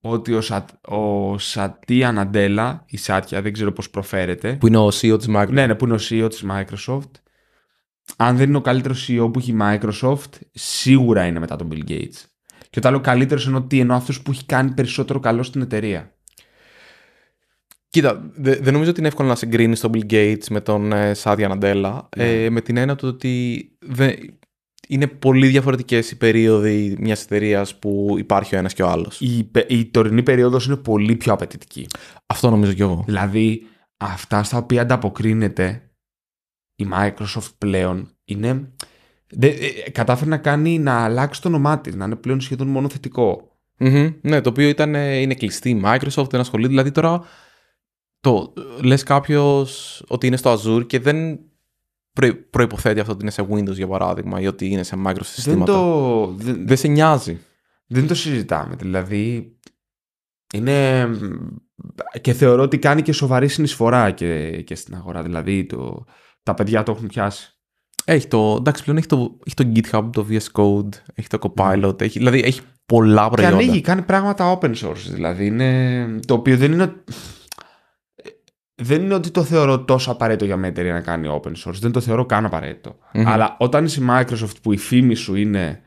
ότι ο, Σα, ο Σατία Ναντέλα, η Σάτια, δεν ξέρω πώς προφέρεται. Που είναι ο CEO της Microsoft. Ναι, ναι, που είναι ο CEO της Microsoft. Αν δεν είναι ο καλύτερος CEO που έχει η Microsoft, σίγουρα είναι μετά τον Bill Gates. Και όταν λέω καλύτερο εννοώ τι εννοώ αυτός που έχει κάνει περισσότερο καλό στην εταιρεία. Κοίτα, δεν νομίζω ότι είναι εύκολο να συγκρίνεις τον Bill Gates με τον ε, Σάδια Ναντέλα. Ναι. Ε, με την έννοια του ότι είναι πολύ διαφορετικές οι περίοδοι μιας εταιρείας που υπάρχει ο ένας και ο άλλος. Η, η τωρινή περίοδος είναι πολύ πιο απαιτητική. Αυτό νομίζω κι εγώ. Δηλαδή, αυτά στα οποία ανταποκρίνεται η Microsoft πλέον είναι. Δε, ε, ε κατάφερε να κάνει να αλλάξει το όνομά της, να είναι πλέον σχεδόν μόνο Ναι, το οποίο ήταν, ε, είναι κλειστή η Microsoft, δεν ασχολείται. Δηλαδή τώρα το ε, λες κάποιος ότι είναι στο Azure και δεν προϋποθέτει αυτό ότι είναι σε Windows για παράδειγμα ή ότι είναι σε Microsoft συστήματα. Δεν, το... δεν... δεν σε νοιάζει. Δεν το συζητάμε. Δηλαδή είναι και θεωρώ ότι κάνει και σοβαρή συνεισφορά και, και στην αγορά. Δηλαδή το... τα παιδιά το έχουν πιάσει. Έχει το, εντάξει, πλέον έχει το, έχει το GitHub, το VS Code, έχει το Copilot, ναι. έχει, δηλαδή έχει πολλά προϊόντα. Και ανοίγει, κάνει πράγματα open source, δηλαδή είναι, το οποίο δεν είναι δεν είναι ότι το θεωρώ τόσο απαραίτητο για μια εταιρεία να κάνει open source. Δεν το θεωρώ καν απαραιτητο Αλλά όταν είσαι Microsoft που η φήμη σου είναι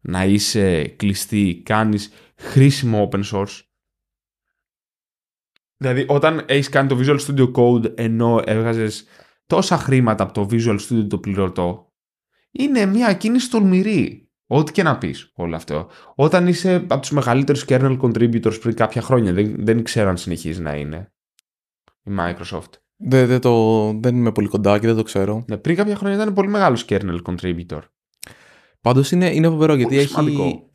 να είσαι κλειστή, κάνεις χρήσιμο open source. Δηλαδή όταν έχεις κάνει το Visual Studio Code ενώ έβγαζες τόσα χρήματα από το Visual Studio το πληρωτό, είναι μια κίνηση τολμηρή. Ό,τι και να πεις όλο αυτό. Όταν είσαι από τους μεγαλύτερους kernel contributors πριν κάποια χρόνια, δεν, δεν ξέρω αν συνεχίζει να είναι η Microsoft. Δεν, το, δεν είμαι πολύ κοντά και δεν το ξέρω. Ναι, πριν κάποια χρόνια ήταν πολύ μεγάλος kernel contributor. Πάντως είναι, είναι φοβερό γιατί έχει,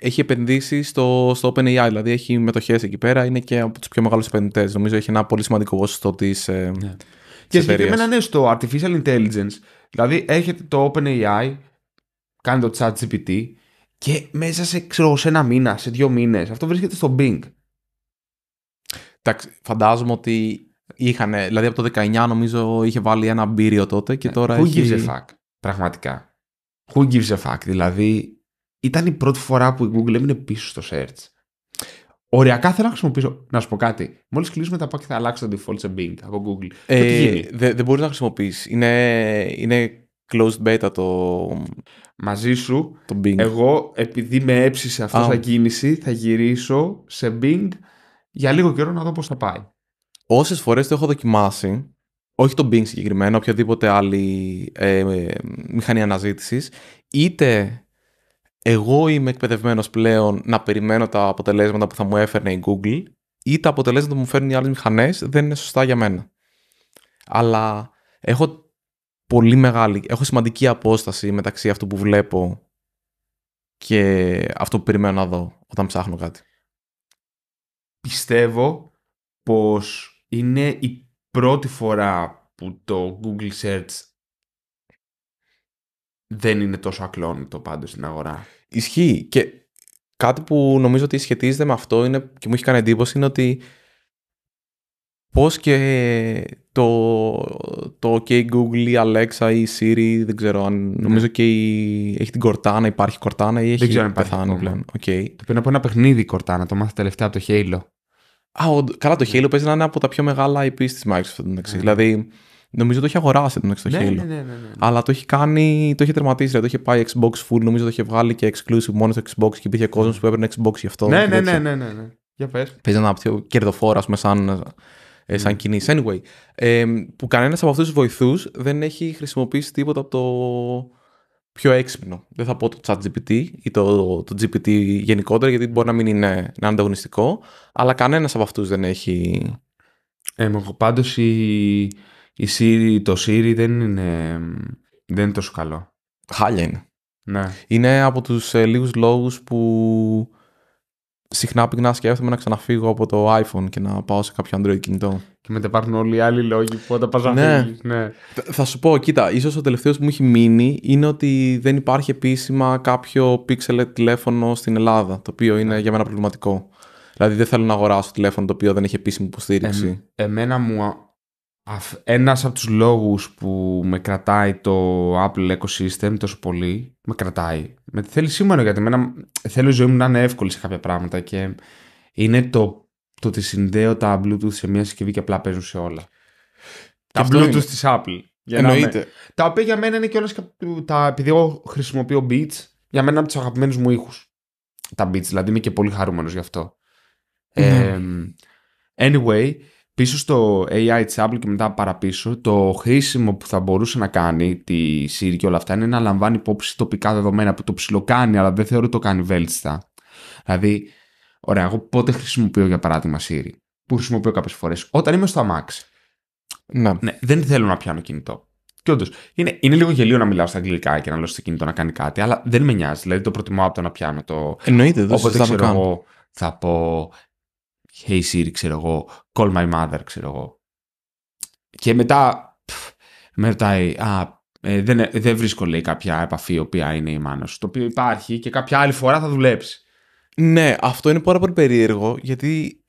έχει επενδύσει στο, στο OpenAI, δηλαδή έχει μετοχές εκεί πέρα, είναι και από τους πιο μεγάλους επενδυτές. Νομίζω έχει ένα πολύ σημαντικό ποσοστό της. Ε, ναι. Και ναι. Και συγκεκριμένα ναι, στο artificial intelligence, δηλαδή έχετε το OpenAI, κάνει το chat GPT και μέσα σε, ξέρω, σε ένα μήνα, σε δύο μήνες, αυτό βρίσκεται στο Bing. Εντάξει, φαντάζομαι ότι Είχανε, δηλαδή από το 19 νομίζω είχε βάλει ένα μπύριο τότε και ε, τώρα Who έχει... gives a fuck, πραγματικά. Who gives a fuck, δηλαδή ήταν η πρώτη φορά που η Google έμεινε πίσω στο search. Οριακά θέλω να χρησιμοποιήσω. Να σου πω κάτι. Μόλις κλείσουμε τα πάκια θα αλλάξει το default σε Bing από Google. Ε, δεν μπορείς να χρησιμοποιήσεις. Είναι, είναι closed beta το. Μαζί σου. Το Bing. Εγώ, επειδή με έψησε αυτό oh. σαν κίνηση, θα γυρίσω σε Bing για λίγο καιρό να δω πώς θα πάει όσες φορές το έχω δοκιμάσει, όχι το Bing συγκεκριμένα, οποιαδήποτε άλλη ε, μηχανή αναζήτησης, είτε εγώ είμαι εκπαιδευμένος πλέον να περιμένω τα αποτελέσματα που θα μου έφερνε η Google, ή τα αποτελέσματα που μου φέρνουν οι άλλες μηχανές δεν είναι σωστά για μένα. Αλλά έχω πολύ μεγάλη, έχω σημαντική απόσταση μεταξύ αυτού που βλέπω και αυτό που περιμένω να δω όταν ψάχνω κάτι. Πιστεύω πως είναι η πρώτη φορά που το Google Search δεν είναι τόσο ακλόνητο πάντως στην αγορά. Ισχύει και κάτι που νομίζω ότι σχετίζεται με αυτό είναι, και μου έχει κάνει εντύπωση είναι ότι πώς και το, το OK Google ή Alexa ή Siri, δεν ξέρω αν ναι. νομίζω και η, έχει την κορτάνα, υπάρχει κορτάνα υπάρχει πήρα από ένα παιχνίδι ή έχει δεν ξέρω πεθάνει Το πήρα από ένα παιχνίδι Cortana, το μάθα τελευταία από το Halo. Α, καλά, το ναι. Halo παίζει να είναι από τα πιο μεγάλα IP της Microsoft. Ναι. Δηλαδή, νομίζω το έχει αγοράσει το ναι, Halo. Ναι, ναι, ναι, ναι, Αλλά το έχει κάνει, το έχει τερματίσει. Δηλαδή, το έχει πάει Xbox full, νομίζω το είχε βγάλει και exclusive μόνο στο Xbox και υπήρχε κόσμος που έπαιρνε Xbox γι' αυτό. Ναι, ναι, ναι, ναι, ναι, Για πες. Παίζει ένα πιο κερδοφόρο, ας πούμε, σαν, ε, σαν κινήσεις. Anyway, ε, που κανένας από αυτούς τους βοηθούς δεν έχει χρησιμοποιήσει τίποτα από το πιο έξυπνο. Δεν θα πω το chat GPT ή το, το GPT γενικότερα, γιατί μπορεί να μην είναι, ανταγωνιστικό, αλλά κανένας από αυτούς δεν έχει... Ε, πάντως η, η το Siri δεν είναι, δεν είναι τόσο καλό. Χάλια είναι. Ναι. Είναι από τους ε, λίγους λόγους που συχνά πυκνά σκέφτομαι να ξαναφύγω από το iPhone και να πάω σε κάποιο Android κινητό. Και μετά υπάρχουν όλοι οι άλλοι λόγοι που όταν πας ναι. ναι. Θα σου πω, κοίτα, ίσως ο τελευταίος που μου έχει μείνει είναι ότι δεν υπάρχει επίσημα κάποιο pixel τηλέφωνο στην Ελλάδα, το οποίο είναι ναι. για μένα προβληματικό. Δηλαδή δεν θέλω να αγοράσω τηλέφωνο το οποίο δεν έχει επίσημη υποστήριξη. Ε, εμένα μου... Ένας από τους λόγους που με κρατάει το Apple Ecosystem τόσο πολύ, με κρατάει. Με τη θέλησή γιατί εμένα θέλω η ζωή μου να είναι εύκολη σε κάποια πράγματα και είναι το το ότι συνδέω τα Bluetooth σε μια συσκευή και απλά παίζουν σε όλα. Τα Bluetooth τη Apple. Εννοείται. Να... Τα οποία για μένα είναι και όλα τα... επειδή εγώ χρησιμοποιώ Beats, για μένα είναι από τους αγαπημένους μου ήχους. Τα Beats, δηλαδή είμαι και πολύ χαρούμενος γι' αυτό. Mm. anyway, πίσω στο AI της Apple και μετά παραπίσω, το χρήσιμο που θα μπορούσε να κάνει τη Siri και όλα αυτά είναι να λαμβάνει υπόψη τοπικά δεδομένα που το ψιλοκάνει, αλλά δεν θεωρώ το κάνει βέλτιστα. Δηλαδή, Ωραία, εγώ πότε χρησιμοποιώ για παράδειγμα Siri, που χρησιμοποιώ κάποιες φορές, όταν είμαι στο αμάξι. ναι. Δεν θέλω να πιάνω κινητό. Και όντως, είναι, είναι λίγο γελίο να μιλάω στα αγγλικά και να λέω στο κινητό να κάνει κάτι, αλλά δεν με νοιάζει. Δηλαδή το προτιμώ από το να πιάνω το. Εννοείται, δεν Οπότε ξέρω εγώ, θα πω. Hey Siri, ξέρω εγώ. Call my mother, ξέρω εγώ. Και μετά με ρωτάει, α, ε, δεν, ε, δεν βρίσκω λέει κάποια επαφή η οποία είναι η μάνα σου. Το οποίο υπάρχει και κάποια άλλη φορά θα δουλέψει. Ναι, αυτό είναι πάρα πολύ περίεργο, γιατί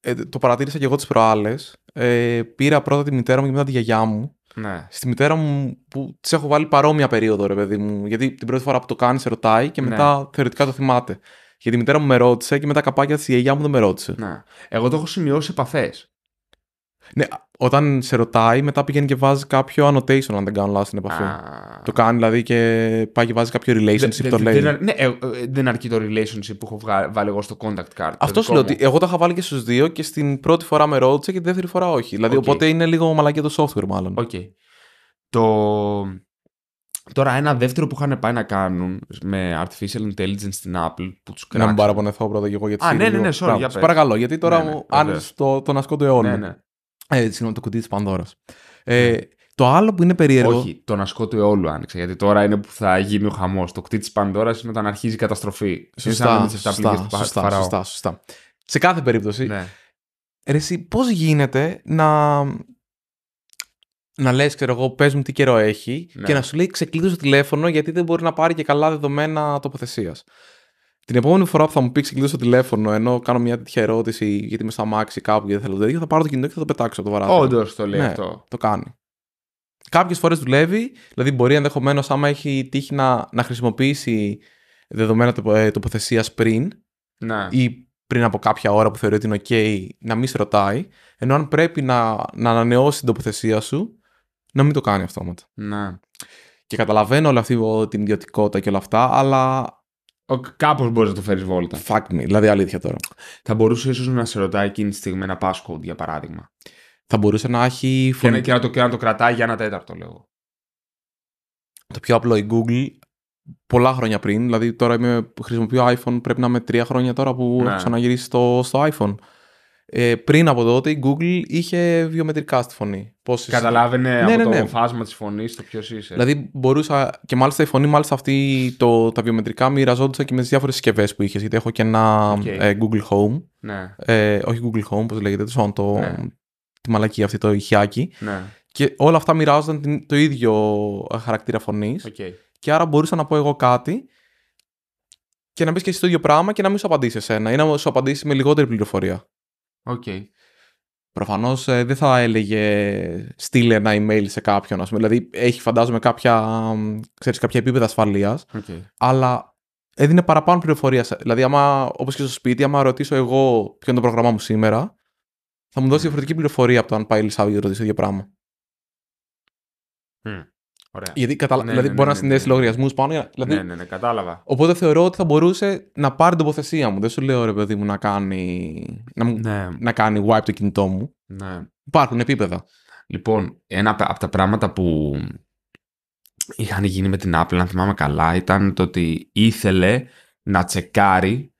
ε, το παρατήρησα και εγώ τις προάλλες. Ε, πήρα πρώτα τη μητέρα μου και μετά τη γιαγιά μου. Ναι. Στη μητέρα μου που τη έχω βάλει παρόμοια περίοδο, ρε παιδί μου. Γιατί την πρώτη φορά που το κάνεις, σε ρωτάει και ναι. μετά θεωρητικά το θυμάται. Γιατί η μητέρα μου με ρώτησε και μετά καπάκια της γιαγιά μου δεν με ρώτησε. Ναι. Εγώ το έχω σημειώσει επαφές. Ναι, όταν σε ρωτάει, μετά πηγαίνει και βάζει κάποιο annotation, αν δεν κάνω λάθος στην επαφή. Το κάνει δηλαδή και πάει και βάζει κάποιο relationship, δε, το λέει. ναι, ε, ε, δεν αρκεί το relationship που έχω βάλει εγώ στο contact card. Αυτό σου λέω ότι εγώ τα είχα βάλει και στους δύο και στην πρώτη φορά με ρώτησε και τη δεύτερη φορά όχι. Δηλαδή, okay. οπότε είναι λίγο μαλακή το software, μάλλον. Okay. Το... Τώρα, ένα δεύτερο που είχαν πάει να κάνουν με artificial intelligence στην Apple που τους κράτησε. Να μην παραπονεθώ πρώτα και εγώ γιατί. Α, ναι, ναι, ναι, λοιπόν. sorry, για Παρακαλώ, γιατί τώρα ναι, ναι, μου ναι. άνοιξε το, τον ασκό του ε, συγγνώμη, το κουτί της Πανδώρας. Ε, ναι. Το άλλο που είναι περίεργο. Όχι, το να του αιώλου άνοιξε. Γιατί τώρα είναι που θα γίνει ο χαμός. Το κουτί της Πανδώρας είναι όταν αρχίζει η καταστροφή. Σωστά, σωστά, σωστά, σωστά, σωστά, σωστά, σωστά. Σε κάθε περίπτωση. Ναι. Ρε, εσύ, πώς γίνεται να. Να λες, ξέρω εγώ, πες μου τι καιρό έχει ναι. και να σου λέει ξεκλείδωσε το τηλέφωνο γιατί δεν μπορεί να πάρει και καλά δεδομένα τοποθεσίας. Την επόμενη φορά που θα μου πεις ξεκινήσω το τηλέφωνο, ενώ κάνω μια τέτοια ερώτηση γιατί είμαι στα μάξι κάπου και δεν θέλω τέτοια, θα πάρω το κινητό και θα το πετάξω από το βαράθυρο. Όντως το λέει ναι, αυτό. Το κάνει. Κάποιες φορές δουλεύει, δηλαδή μπορεί ενδεχομένως άμα έχει τύχει να, να χρησιμοποιήσει δεδομένα ε, τοποθεσίας πριν να. ή πριν από κάποια ώρα που θεωρεί ότι είναι OK, να μην σε ρωτάει. Ενώ αν πρέπει να, να ανανεώσει την τοποθεσία σου, να μην το κάνει αυτόματα. Να. Και καταλαβαίνω όλη αυτή την ιδιωτικότητα και όλα αυτά, αλλά Κάπως μπορείς να το φέρεις βόλτα. Fuck me, δηλαδή αλήθεια τώρα. Θα μπορούσε ίσως να σε ρωτάει εκείνη τη στιγμή ένα passcode για παράδειγμα. Θα μπορούσε να έχει. Και, να, και, το, κρατάει για ένα τέταρτο, λέω. Το πιο απλό, η Google πολλά χρόνια πριν, δηλαδή τώρα είμαι, χρησιμοποιώ iPhone, πρέπει να είμαι τρία χρόνια τώρα που ναι. ξαναγυρίσει στο iPhone. Ε, πριν από τότε η Google είχε βιομετρικά στη φωνή. Καταλάβαινε ναι, από ναι, το ναι. φάσμα της φωνής το ποιος είσαι. Δηλαδή μπορούσα. Και μάλιστα η φωνή, μάλιστα αυτή το, τα βιομετρικά μοιραζόντουσα και με τις διάφορες συσκευές που είχες. Γιατί έχω και ένα ε, Google Home. Ναι. Ε, όχι Google Home, πώς λέγεται. Το, ναι. Τη μαλακή αυτή, το ηχιάκι. Ναι. Και όλα αυτά μοιράζονταν το ίδιο χαρακτήρα φωνής. Okay. Και άρα μπορούσα να πω εγώ κάτι και να μπει και εσύ το ίδιο πράγμα και να μην σου απαντήσει εσένα ή να σου απαντήσει με λιγότερη πληροφορία. Okay. Προφανώς ε, δεν θα έλεγε στείλε ένα email σε κάποιον, πούμε. Δηλαδή έχει φαντάζομαι κάποια, ξέρεις, κάποια επίπεδα ασφαλείας. Okay. Αλλά έδινε παραπάνω πληροφορία. Δηλαδή, όπως και στο σπίτι, άμα ρωτήσω εγώ ποιο είναι το πρόγραμμά μου σήμερα, θα μου δώσει διαφορετική πληροφορία από το αν πάει η Ελισάβη και ρωτήσει το ίδιο πράγμα. Ωραία. Γιατί ναι, δηλαδή ναι, μπορεί ναι, να ναι, συνδέσει λογαριασμού ναι, ναι. πάνω. Δηλαδή... Ναι, ναι, ναι, κατάλαβα. Οπότε θεωρώ ότι θα μπορούσε να πάρει την τοποθεσία μου. Δεν σου λέω ρε παιδί μου να κάνει, να, να κάνει wipe το κινητό μου. Ναι. Υπάρχουν επίπεδα. Λοιπόν, ένα από τα πράγματα που είχαν γίνει με την Apple, αν θυμάμαι καλά, ήταν το ότι ήθελε να τσεκάρει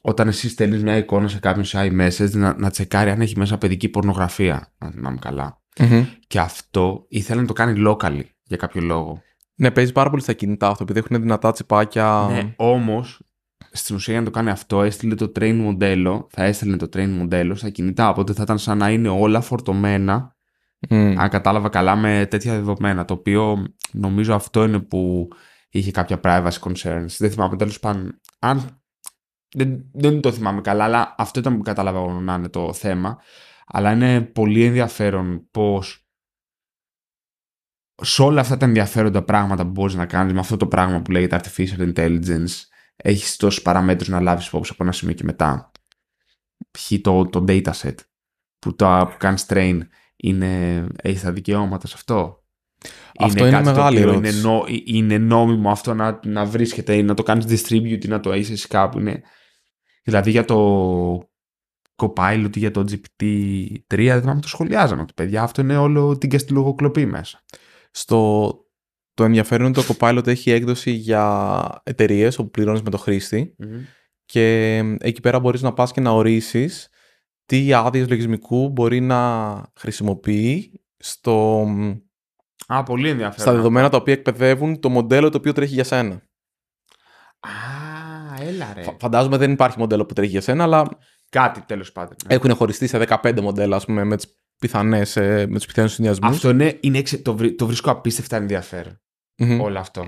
όταν εσύ στέλνεις μια εικόνα σε κάποιον σε iMessage να, να τσεκάρει αν έχει μέσα παιδική πορνογραφία, αν θυμάμαι καλά. Mm-hmm. Και αυτό ήθελε να το κάνει local για κάποιο λόγο. Ναι, παίζει πάρα πολύ στα κινητά αυτό, επειδή έχουν δυνατά τσιπάκια. Ναι, όμως στην ουσία για να το κάνει αυτό έστειλε το train μοντέλο, θα έστειλε το train μοντέλο στα κινητά. Οπότε θα ήταν σαν να είναι όλα φορτωμένα, mm. αν κατάλαβα καλά, με τέτοια δεδομένα. Το οποίο νομίζω αυτό είναι που είχε κάποια privacy concerns. Δεν θυμάμαι τέλος πάντων. Αν... Δεν, δεν το θυμάμαι καλά, αλλά αυτό ήταν που κατάλαβα να είναι το θέμα. Αλλά είναι πολύ ενδιαφέρον πώς σε όλα αυτά τα ενδιαφέροντα πράγματα που μπορείς να κάνεις με αυτό το πράγμα που λέγεται artificial intelligence έχεις τόσους παραμέτρους να λάβεις υπόψη από ένα σημείο και μετά. Π.χ. το, το dataset που το κάνεις train είναι, έχεις τα δικαιώματα σε αυτό. Αυτό είναι, είναι μεγάλη ερώτηση. Είναι, νό, ε, νόμιμο αυτό να, να βρίσκεται ή να το κάνεις distribute ή να το έχεις κάπου. Ναι. Δηλαδή για το Copilot για το GPT-3, δεν θυμάμαι το σχολιάζαμε ότι παιδιά, αυτό είναι όλο την και μέσα. Στο το ενδιαφέρον είναι ότι το Copilot έχει έκδοση για εταιρείες όπου πληρώνεις με το χρηστη και εκεί πέρα μπορείς να πας και να ορίσεις τι άδειες λογισμικού μπορεί να χρησιμοποιεί στο... Α, πολύ ενδιαφέρον. Στα δεδομένα τα οποία εκπαιδεύουν το μοντέλο το οποίο τρέχει για σένα. Α, έλα ρε. Φαντάζομαι δεν υπάρχει μοντέλο που τρέχει για σένα, αλλά Κάτι τέλος πάντων. Έχουν χωριστεί σε 15 μοντέλα, ας πούμε, με τις πιθανές ε, με τους πιθανούς συνδυασμούς. Αυτό είναι, είναι το, το βρίσκω απίστευτα όλο αυτό.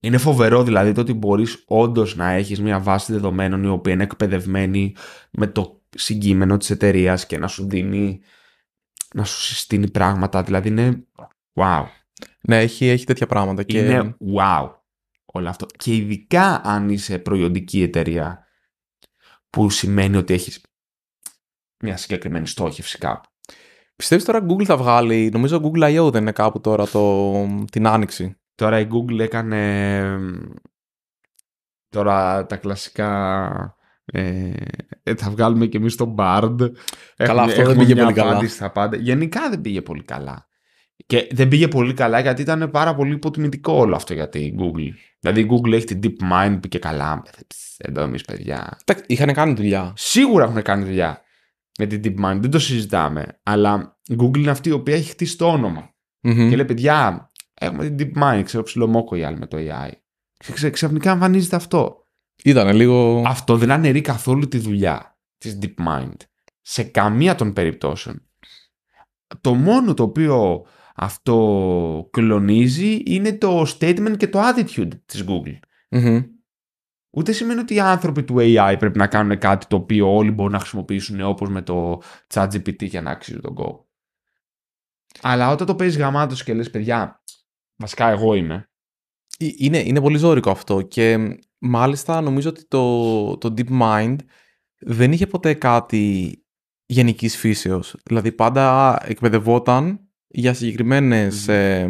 Είναι φοβερό δηλαδή το ότι μπορείς όντως να έχεις μια βάση δεδομένων η οποία είναι εκπαιδευμένη με το συγκείμενο της εταιρείας και να σου δίνει, να σου συστήνει πράγματα. Δηλαδή είναι wow. Ναι, έχει, έχει τέτοια πράγματα. Και... Είναι wow όλο αυτό. Και ειδικά αν είσαι προϊοντική εταιρεία που σημαίνει ότι έχεις μια συγκεκριμένη στόχευση κάπου. Πιστεύεις τώρα Google θα βγάλει, νομίζω Google I.O. δεν είναι κάπου τώρα το, την άνοιξη. Τώρα η Google έκανε τώρα τα κλασικά ε, ε θα βγάλουμε και εμείς τον Bard. Καλά, έχουμε, αυτό δεν πήγε πολύ καλά. πάντα. Γενικά δεν πήγε πολύ καλά. Και δεν πήγε πολύ καλά γιατί ήταν πάρα πολύ υποτιμητικό όλο αυτό για την Google. Δηλαδή η Google έχει την DeepMind που και καλά. Εδώ εμείς, παιδιά. Είχαν κάνει δουλειά. Σίγουρα έχουν κάνει δουλειά με την DeepMind, δεν το συζητάμε. Αλλά η Google είναι αυτή η οποία έχει χτίσει το ονομα Και λέει, παιδιά, έχουμε την DeepMind, ξέρω ψιλομόκο η άλλοι με το AI. Και ξαφνικά εμφανίζεται αυτό. Ήταν λίγο. Αυτό δεν αναιρεί καθόλου τη δουλειά της DeepMind. Σε καμία των περιπτώσεων. Το μόνο το οποίο αυτό κλονίζει είναι το statement και το attitude της Google. Ούτε σημαίνει ότι οι άνθρωποι του AI πρέπει να κάνουν κάτι το οποίο όλοι μπορούν να χρησιμοποιήσουν όπως με το ChatGPT για να αξίζει τον Go. Αλλά όταν το παίζεις γαμάτος και λες παιδιά, βασικά εγώ είμαι. Είναι, είναι πολύ ζώρικο αυτό και μάλιστα νομίζω ότι το, το DeepMind δεν είχε ποτέ κάτι γενικής φύσεως. Δηλαδή πάντα εκπαιδευόταν για συγκεκριμένες... Mm. Ε,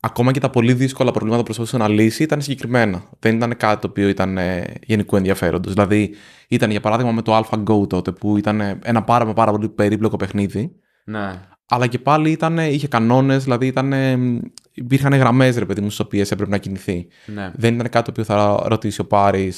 ακόμα και τα πολύ δύσκολα προβλήματα που προσπαθούσε να λύσει ήταν συγκεκριμένα. Δεν ήταν κάτι το οποίο ήταν ε, γενικού ενδιαφέροντος. Δηλαδή, ήταν για παράδειγμα με το AlphaGo τότε, που ήταν ε, ένα πάρα, πάρα πολύ περίπλοκο παιχνίδι. Ναι. Αλλά και πάλι ήταν, ε, είχε κανόνες, δηλαδή ήταν, ε, υπήρχαν γραμμές ρε παιδί μου στις οποίες έπρεπε να κινηθεί. Ναι. Δεν ήταν κάτι το οποίο θα ρωτήσει ο Πάρης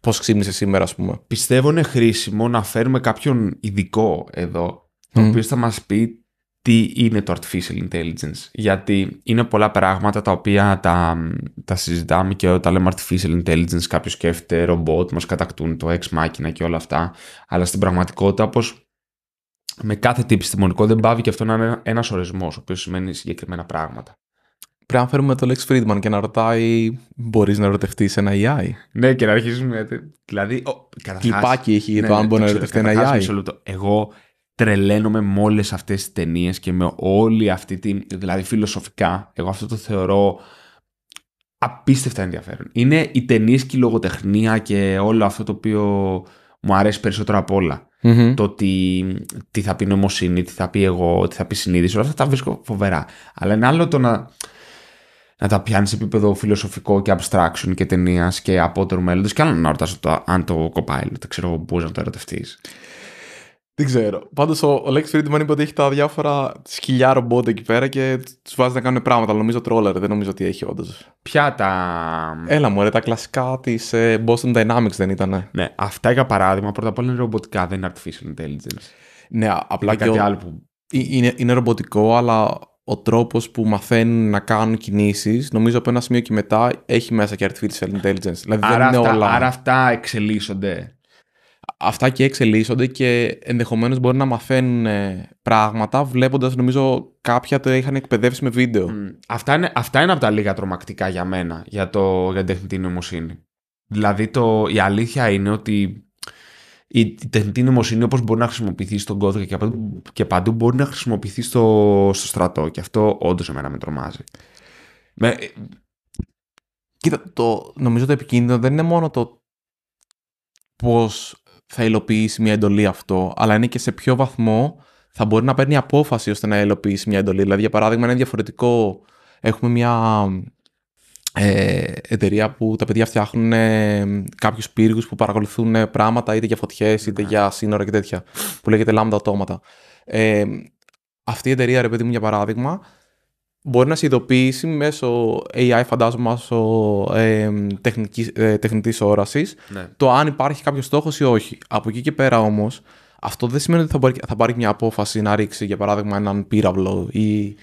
πώς ξύπνησε σήμερα, ας πούμε. Πιστεύω είναι χρήσιμο να φέρουμε κάποιον ειδικό εδώ το οποίο θα μας πει τι είναι το artificial intelligence. Γιατί είναι πολλά πράγματα τα οποία τα, τα συζητάμε και όταν λέμε artificial intelligence, κάποιος σκέφτεται ρομπότ, μας κατακτούν το ex machina και όλα αυτά. Αλλά στην πραγματικότητα, όπως με κάθε τι επιστημονικό, δεν πάβει και αυτό να είναι ένας ορισμός, ο οποίος σημαίνει συγκεκριμένα πράγματα. Πρέπει να φέρουμε το Lex Friedman και να ρωτάει, μπορείς να ερωτευτείς ένα AI. Ναι, και να αρχίσουμε. Δηλαδή, ο, καταρχάς, Κλειπάκι έχει ναι, το αν ναι, μπορεί να ερωτευτεί ένα AI. Εγώ τρελαίνομαι με όλες αυτές τις ταινίες και με όλη αυτή τη, Δηλαδή, φιλοσοφικά, εγώ αυτό το θεωρώ απίστευτα ενδιαφέρον. Είναι οι ταινίες και η λογοτεχνία και όλο αυτό το οποίο μου αρέσει περισσότερο από όλα. Mm-hmm. Το ότι τι θα πει νομοσύνη τι θα πει εγώ, τι θα πει συνείδηση, όλα αυτά τα βρίσκω φοβερά. Αλλά είναι άλλο το να, να τα πιάνεις σε επίπεδο φιλοσοφικό και abstraction και ταινίας και απότερου μέλλοντος. Και άλλο να ρωτάς αν το κοπάει, δεν ξέρω εγώ, να το ερωτευτείς. Δεν ξέρω. Πάντως ο, ο Lex Friedman είπε ότι έχει τα διάφορα σκυλιά ρομπότ εκεί πέρα και τους βάζει να κάνουν πράγματα. Αλλά νομίζω τρόλερ, δεν νομίζω ότι έχει όντως. Ποια τα. Έλα μου, ρε, τα κλασικά της ε, Boston Dynamics δεν ήταν. Ναι, αυτά για παράδειγμα πρώτα απ' όλα είναι ρομποτικά, δεν είναι artificial intelligence. Ναι, απλά είναι και. Κάτι άλλο που... είναι, είναι ρομποτικό, αλλά ο τρόπος που μαθαίνουν να κάνουν κινήσεις, νομίζω από ένα σημείο και μετά έχει μέσα και artificial intelligence. Δηλαδή άρα, δεν αυτά, όλα... άρα αυτά εξελίσσονται αυτά και εξελίσσονται και ενδεχομένως μπορεί να μαθαίνουν ε, πράγματα βλέποντας, νομίζω, κάποια τα είχαν εκπαιδεύσει με βίντεο. Αυτά, είναι, αυτά είναι από τα λίγα τρομακτικά για μένα για, το, για την τεχνητή νοημοσύνη. Δηλαδή, το, η αλήθεια είναι ότι η τεχνητή νοημοσύνη όπως μπορεί να χρησιμοποιηθεί στον κώδικα και παντού, και παντού μπορεί να χρησιμοποιηθεί στο, στρατό και αυτό όντως εμένα με τρομάζει. Με... Ε, Κοίτα, το, νομίζω το επικίνδυνο δεν είναι μόνο το πώς θα υλοποιήσει μια εντολή αυτό, αλλά είναι και σε ποιο βαθμό θα μπορεί να παίρνει απόφαση ώστε να υλοποιήσει μια εντολή. Δηλαδή, για παράδειγμα, είναι διαφορετικό. Έχουμε μια ε, εταιρεία που τα παιδιά φτιάχνουν ε, κάποιους πύργους που παρακολουθούν ε, πράγματα είτε για φωτιές είτε ναι. για σύνορα και τέτοια, που λέγεται λάμδα ατόματα. Ε, αυτή η εταιρεία, ρε παιδί μου, για παράδειγμα, μπορεί να σε ειδοποιήσει μέσω AI, φαντάζομαι, μέσω ε, τεχνικής, ε, τεχνητής όρασης, ναι. το αν υπάρχει κάποιος στόχος ή όχι. Από εκεί και πέρα όμως, αυτό δεν σημαίνει ότι θα πάρει, θα πάρει μια απόφαση να ρίξει, για παράδειγμα, έναν πύραυλο ή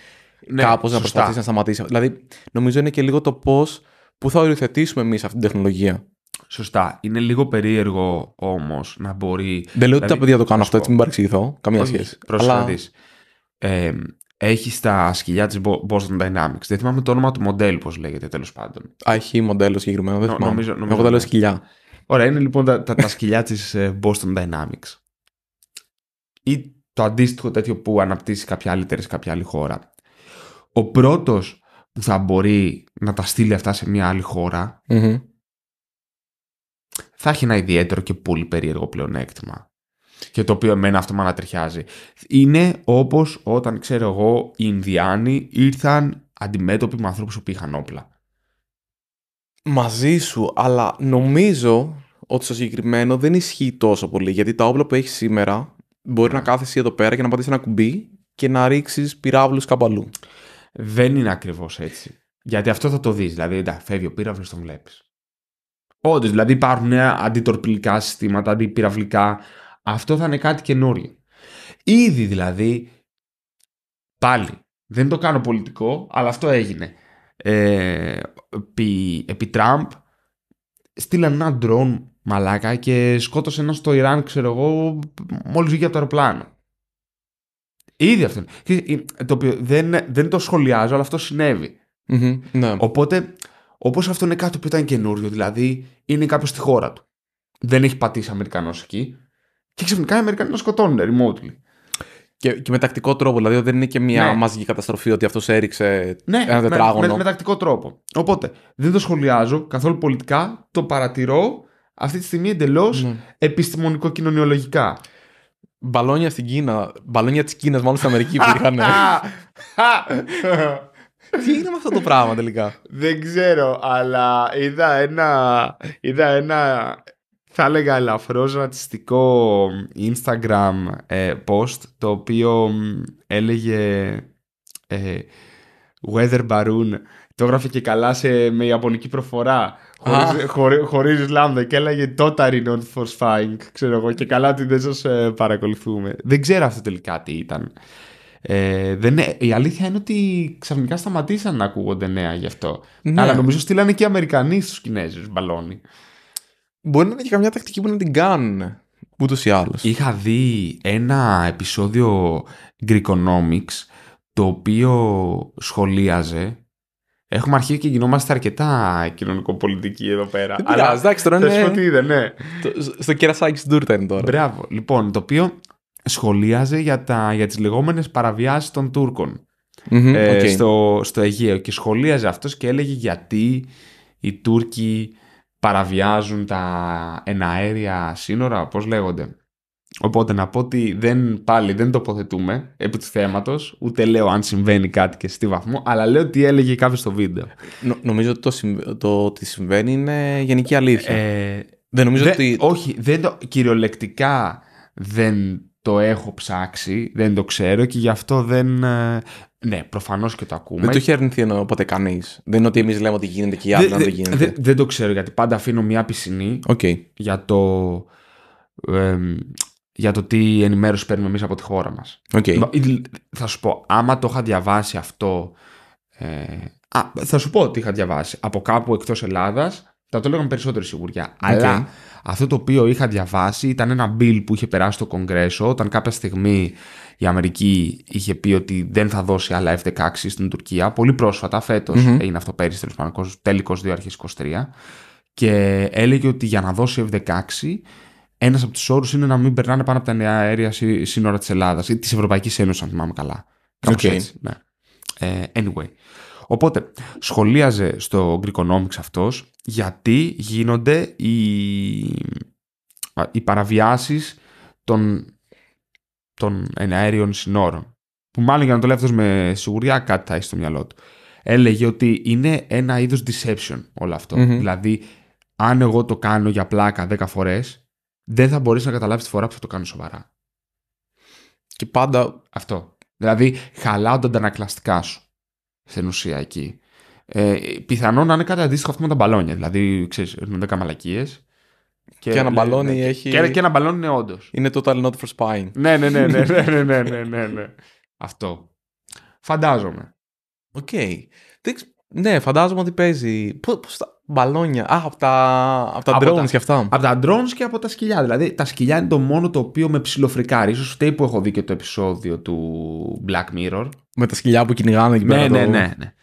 ναι, κάπως σωστά. να προσπαθήσει να σταματήσει. Δηλαδή, νομίζω είναι και λίγο το πώς, πού θα οριοθετήσουμε εμείς αυτή την τεχνολογία. Σωστά. Είναι λίγο περίεργο όμως να μπορεί. Δεν λέω ότι τα δηλαδή, παιδιά το κάνουν αυτό, έτσι μην παρεξηγηθώ. Καμία σχέση. Προσπαθεί έχει τα σκυλιά της Boston Dynamics. Δεν θυμάμαι το όνομα του μοντέλου, πώς λέγεται τέλος πάντων. Α, έχει μοντέλο συγκεκριμένο, δεν θυμάμαι. Νομίζω, νομίζω, Εγώ τα λέω ναι. σκυλιά. Ωραία, είναι λοιπόν τα, τα, τα σκυλιά της ε, Boston Dynamics. Ή το αντίστοιχο τέτοιο που αναπτύσσει κάποια άλλη εταιρεία σε κάποια άλλη χώρα. Ο πρώτος που θα μπορεί να τα στείλει αυτά σε μια άλλη θα έχει ένα ιδιαίτερο και πολύ περίεργο πλεονέκτημα και το οποίο εμένα αυτό με ανατριχιάζει. Είναι όπως όταν, ξέρω εγώ, οι Ινδιάνοι ήρθαν αντιμέτωποι με ανθρώπους που είχαν όπλα. Μαζί σου, αλλά νομίζω ότι στο συγκεκριμένο δεν ισχύει τόσο πολύ, γιατί τα όπλα που έχεις σήμερα μπορεί να κάθεσαι εδώ πέρα και να πατήσεις ένα κουμπί και να ρίξεις πυράβλους κάπου Δεν είναι ακριβώς έτσι. Γιατί αυτό θα το δεις, δηλαδή εντάξει, φεύγει ο πύραυλος, τον βλέπεις. Όντως, δηλαδή υπάρχουν αντιτορπιλικά συστήματα, αντιπυραυλικά, αυτό θα είναι κάτι καινούριο. Ήδη δηλαδή, πάλι, δεν το κάνω πολιτικό, αλλά αυτό έγινε. Ε, επί, επί Τραμπ στείλαν ένα ντρόν μαλάκα και σκότωσε ένα στο Ιράν, ξέρω εγώ, μόλις βγήκε από το αεροπλάνο. Ήδη αυτό. Ε, το οποίο δεν, δεν το σχολιάζω, αλλά αυτό ναι. Οπότε, όπως αυτό είναι κάτι που ήταν καινούριο, δηλαδή είναι κάποιος στη χώρα του. Δεν έχει πατήσει Αμερικανός εκεί. Και ξαφνικά οι Αμερικανοί τον σκοτώνουν remotely. Και, και με τακτικό τρόπο, δηλαδή δεν είναι και μια ναι. μαζική καταστροφή ότι αυτός έριξε ναι, ένα τετράγωνο. Με, με, με, τακτικό τρόπο. Οπότε δεν το σχολιάζω καθόλου πολιτικά, το παρατηρώ αυτή τη στιγμή εντελώς ναι. επιστημονικο-κοινωνιολογικά. Μπαλόνια στην Κίνα, μπαλόνια της Κίνας, μάλλον στην Αμερική που είχαν. Τι έγινε με αυτό το πράγμα τελικά. Δεν ξέρω, αλλά είδα ένα, είδα ένα θα έλεγα ελαφρώς ρατσιστικό Instagram ε, post το οποίο έλεγε ε, weather Baroon το έγραφε και καλά σε, με ιαπωνική προφορά χωρίς, χωρί, λάμδα και έλεγε totally not for spying ξέρω εγώ και καλά ότι δεν σας ε, παρακολουθούμε δεν ξέρω αυτό τελικά τι ήταν ε, δεν, η αλήθεια είναι ότι ξαφνικά σταματήσαν να ακούγονται νέα γι' αυτό. Ναι. Αλλά νομίζω στείλανε και οι Αμερικανοί στους Κινέζους μπαλόνι μπορεί να είναι και καμιά τακτική που να την κάνουν. Ούτως ή άλλως. Είχα δει ένα επεισόδιο Greekonomics το οποίο σχολίαζε. Έχουμε αρχίσει και γινόμαστε αρκετά κοινωνικοπολιτικοί εδώ πέρα. Δεν αλλά... εντάξει, τώρα είναι. Τι είδε, ναι. στο κερασάκι στην τούρτα είναι τώρα. Μπράβο. Λοιπόν, το οποίο σχολίαζε για, τα... για τις λεγόμενες παραβιάσεις των Τούρκων mm-hmm, ε, okay. στο... στο Αιγαίο. Και σχολίαζε αυτός και έλεγε γιατί οι Τούρκοι παραβιάζουν τα εναέρια σύνορα, πώς λέγονται. Οπότε να πω ότι δεν, πάλι δεν τοποθετούμε επί του θέματος, ούτε λέω αν συμβαίνει κάτι και στη βαθμό, αλλά λέω τι έλεγε κάποιος στο βίντεο. νομίζω ότι το, το ότι συμβαίνει είναι γενική αλήθεια. Ε, δεν νομίζω ότι... Όχι, δεν το, κυριολεκτικά δεν το έχω ψάξει, δεν το ξέρω και γι' αυτό δεν, ε, ναι, προφανώς και το ακούμε. Δεν το έχει αρνηθεί ενώ ποτέ κανείς. Δεν είναι ότι εμείς λέμε ότι γίνεται και οι άλλοι δεν το γίνεται. δεν το ξέρω γιατί πάντα αφήνω μια πισινή okay. για, το, ε, για το τι ενημέρωση παίρνουμε εμείς από τη χώρα μας. Okay. Θα σου πω, άμα το είχα διαβάσει αυτό. Ε, α, θα σου πω ότι είχα διαβάσει. Από κάπου εκτός Ελλάδας θα το λέγαμε περισσότερη σιγουριά. Αλλά αυτό το οποίο είχα διαβάσει ήταν ένα bill που είχε περάσει στο Κογκρέσο όταν κάποια στιγμή η Αμερική είχε πει ότι δεν θα δώσει άλλα F-16 στην Τουρκία. Πολύ φέτο, φέτος, mm-hmm. έγινε αυτό πέρυσι, τέλος πάντων, τέλικο 2 αρχέ 23. Και έλεγε ότι για να δώσει F-16 ένας από τους όρους είναι να μην περνάνε πάνω από τα νέα αέρια σύνορα της Ελλάδας ή της Ευρωπαϊκής Ένωσης, αν θυμάμαι καλά. Κάπως okay. ναι. Ε, anyway. Οπότε, σχολίαζε στο Greekonomics αυτός γιατί γίνονται οι, οι παραβιάσεις των των εναέριων συνόρων. Που μάλλον για να το λέω αυτός με σιγουριά κάτι θα έχει στο μυαλό του. Έλεγε ότι είναι ένα είδος deception όλο Δηλαδή, αν εγώ το κάνω για πλάκα 10 φορές, δεν θα μπορείς να καταλάβεις τη φορά που θα το κάνω σοβαρά. Και πάντα αυτό. Δηλαδή, χαλάω τα αντανακλαστικά σου. Στην ουσία εκεί. Ε, πιθανόν να είναι κάτι αντίστοιχο αυτό με τα μπαλόνια. Δηλαδή, ξέρεις, 10 μαλακίες και, και ένα ναι, μπαλόνι ναι. έχει. Και, ένα μπαλόνι είναι όντως. Είναι total not for spying. ναι, ναι, ναι, ναι, ναι, ναι, ναι, ναι, ναι Αυτό. Φαντάζομαι. Οκ. Okay. Ναι, φαντάζομαι ότι παίζει. Πώς τα. Μπαλόνια. Α, από τα, από τα drones και αυτά. Από τα drones και από τα σκυλιά. Δηλαδή, τα σκυλιά είναι το μόνο το οποίο με ψιλοφρικάρει. σω φταίει που έχω δει και το επεισόδιο του Black Mirror. Με τα σκυλιά που κυνηγάνε εκεί ναι, πέρα. Ναι, ναι, ναι. ναι.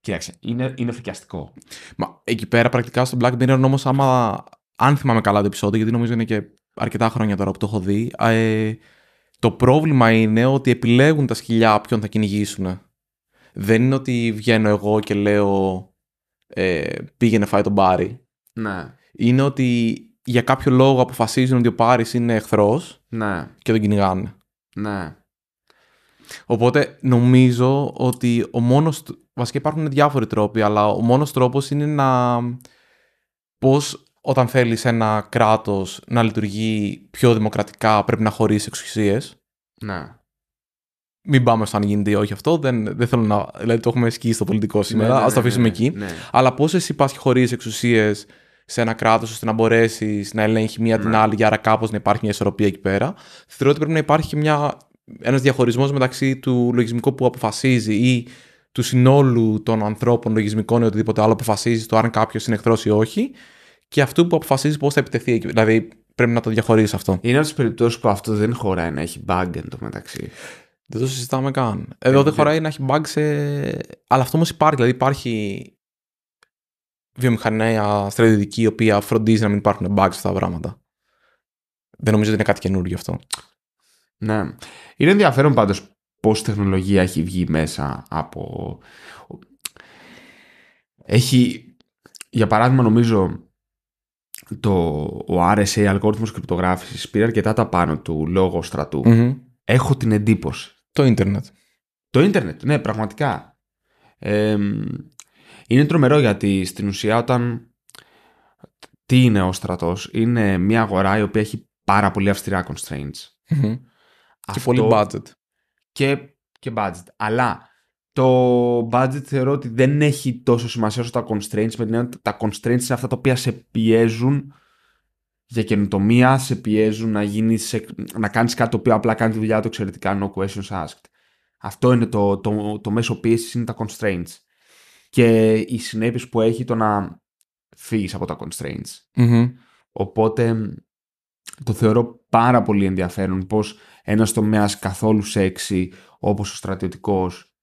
Κοίταξε, είναι, είναι φρικιαστικό. Μα εκεί πέρα πρακτικά στο Black Mirror όμως, άμα αν θυμάμαι καλά το επεισόδιο, γιατί νομίζω είναι και αρκετά χρόνια τώρα που το έχω δει, ε, το πρόβλημα είναι ότι επιλέγουν τα σκυλιά ποιον θα κυνηγήσουν. Δεν είναι ότι βγαίνω εγώ και λέω ε, πήγαινε φάει τον Πάρη. Ναι. Είναι ότι για κάποιο λόγο αποφασίζουν ότι ο Πάρης είναι εχθρός ναι. και τον κυνηγάνε. Ναι. Οπότε νομίζω ότι ο μόνος... Βασικά υπάρχουν διάφοροι τρόποι, αλλά ο μόνος τρόπος είναι να... Πώς όταν θέλεις ένα κράτος να λειτουργεί πιο δημοκρατικά πρέπει να χωρίσει εξουσίες. Ναι. Μην πάμε στο αν γίνεται ή όχι αυτό. Δεν, δεν θέλω να. Δηλαδή, το έχουμε σκίσει στο πολιτικό ναι, σήμερα. Α ναι, το ναι, αφήσουμε ναι, εκεί. Αλλά πώς εσύ πας και εξουσίες σε ένα κράτος ώστε να μπορέσεις να ελέγχει μία την άλλη, για άρα κάπως να υπάρχει μια ισορροπία εκεί πέρα. ότι πρέπει να υπάρχει μια. Ένας διαχωρισμός μεταξύ του λογισμικού που αποφασίζει ή του συνόλου των ανθρώπων λογισμικών ή οτιδήποτε άλλο αποφασίζει το αν κάποιος είναι εχθρός ή όχι, και αυτού που αποφασίζεις πώς θα επιτεθεί εκεί. Δηλαδή πρέπει να το διαχωρίσεις αυτό. Είναι από τις περιπτώσεις που αυτό δεν χωράει να έχει bug εν τω μεταξύ. Δεν το συζητάμε καν. Εδώ δεν ε, χωράει να έχει bug σε. Αλλά αυτό όμως υπάρχει. Δηλαδή υπάρχει βιομηχανία στρατιωτική η οποία φροντίζει να μην υπάρχουν bugs αυτά τα πράγματα. Δεν νομίζω ότι είναι κάτι καινούργιο αυτό. Ναι. Είναι ενδιαφέρον πάντως πώς τεχνολογία έχει βγει μέσα από... Έχει, για παράδειγμα νομίζω, το, ο RSA, αλγόριθμος κρυπτογράφησης, πήρε αρκετά τα πάνω του λόγω στρατού. Έχω την εντύπωση. Το ίντερνετ. Το ίντερνετ, ναι, πραγματικά. είναι τρομερό γιατί στην ουσία όταν... Τι είναι ο στρατός. Είναι μια αγορά η οποία έχει πάρα πολύ αυστηρά constraints. mm Και πολύ budget. Και, και budget. Αλλά το budget θεωρώ ότι δεν έχει τόσο σημασία όσο τα constraints. Με την έννοια τα constraints είναι αυτά τα οποία σε πιέζουν για καινοτομία, σε πιέζουν να, γίνεις, να κάνεις κάτι το οποίο απλά κάνει τη δουλειά του εξαιρετικά, no questions asked. Αυτό είναι το, το, το μέσο πίεσης είναι τα constraints. Και οι συνέπειες που έχει το να φύγεις από τα constraints. Οπότε το θεωρώ πάρα πολύ ενδιαφέρον πως ένας τομέας καθόλου σεξι όπως ο στρατιωτικός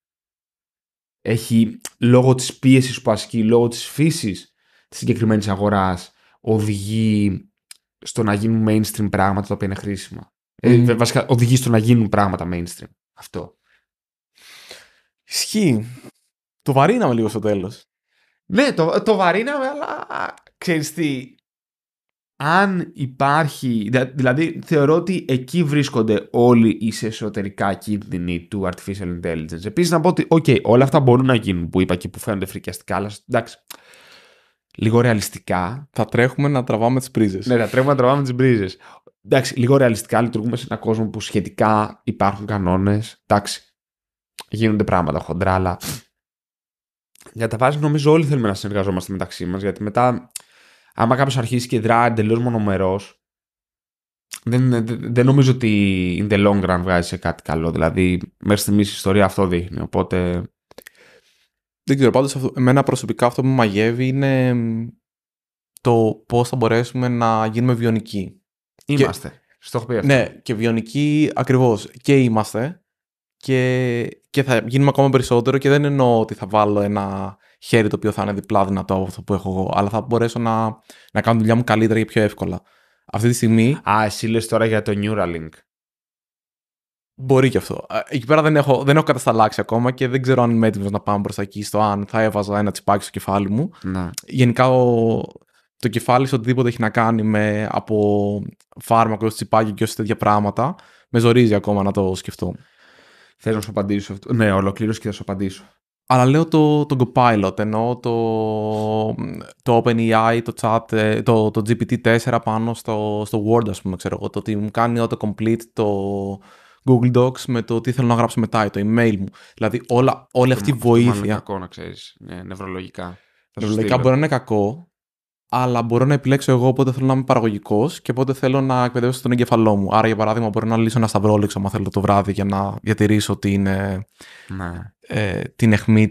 έχει λόγω της πίεσης που ασκεί, λόγω της φύσης της συγκεκριμένης αγοράς οδηγεί στο να γίνουν mainstream πράγματα τα οποία είναι χρήσιμα. Ε, βασικά οδηγεί στο να γίνουν πράγματα mainstream. Αυτό. Ισχύει. Το βαρύναμε λίγο στο τέλος. Ναι, το, το βαρύναμε, αλλά ξέρεις τι, αν υπάρχει, δηλαδή θεωρώ ότι εκεί βρίσκονται όλοι οι εσωτερικά κίνδυνοι του artificial intelligence. Επίσης να πω ότι, οκ, okay, όλα αυτά μπορούν να γίνουν που είπα και που φαίνονται φρικιαστικά, αλλά εντάξει, λίγο ρεαλιστικά. Θα τρέχουμε να τραβάμε τις πρίζε. Ναι, θα τρέχουμε να τραβάμε τις πρίζε. Εντάξει, λίγο ρεαλιστικά λειτουργούμε σε έναν κόσμο που σχετικά υπάρχουν κανόνες, Εντάξει, γίνονται πράγματα χοντρά, αλλά... Για τα βάση νομίζω όλοι θέλουμε να συνεργαζόμαστε μεταξύ μας, γιατί μετά άμα κάποιος αρχίσει και δράει εντελώς μονομερός, δεν, δεν, νομίζω ότι in the long run βγάζει σε κάτι καλό. Δηλαδή, μέχρι στιγμής η ιστορία αυτό δείχνει. Οπότε. Δεν ξέρω. Πάντως, εμένα προσωπικά αυτό που με μαγεύει είναι το πώς θα μπορέσουμε να γίνουμε βιονικοί. Είμαστε. Και... Στο έχω πει αυτό. Ναι, και βιονικοί ακριβώς. Και είμαστε. Και, και θα γίνουμε ακόμα περισσότερο. Και δεν εννοώ ότι θα βάλω ένα χέρι το οποίο θα είναι διπλά δυνατό από αυτό που έχω εγώ, αλλά θα μπορέσω να, να κάνω δουλειά μου καλύτερα και πιο εύκολα. Αυτή τη στιγμή. Α, εσύ λες τώρα για το Neuralink. Μπορεί και αυτό. Εκεί πέρα δεν έχω, δεν έχω κατασταλάξει ακόμα και δεν ξέρω αν είμαι έτοιμος να πάω μπροστά εκεί στο αν θα έβαζα ένα τσιπάκι στο κεφάλι μου. Να. Γενικά ο, το κεφάλι σε οτιδήποτε έχει να κάνει με από φάρμακο, τσιπάκι και όσο τέτοια πράγματα, με ζορίζει ακόμα να το σκεφτώ. Θέλω να σου απαντήσω αυτό. Ναι, ολοκλήρω και θα σου απαντήσω. Αλλά λέω το, το Copilot, ενώ το, το OpenAI, το, chat, ε, το, το GPT-4 πάνω στο, στο Word, ας πούμε, ξέρω Το ότι μου κάνει auto-complete το Google Docs με το τι θέλω να γράψω μετά, το email μου. Δηλαδή όλα, όλη αυτή η βοήθεια... Αυτό είναι κακό να ξέρεις, ναι, νευρολογικά. Νευρολογικά μπορεί να είναι κακό, αλλά μπορώ να επιλέξω εγώ πότε θέλω να είμαι παραγωγικός και πότε θέλω να εκπαιδεύσω τον εγκεφαλό μου. Άρα, για παράδειγμα, μπορώ να λύσω ένα σταυρόλεξο, αν θέλω το βράδυ, για να διατηρήσω ότι είναι. Ναι. Ε, την αιχμή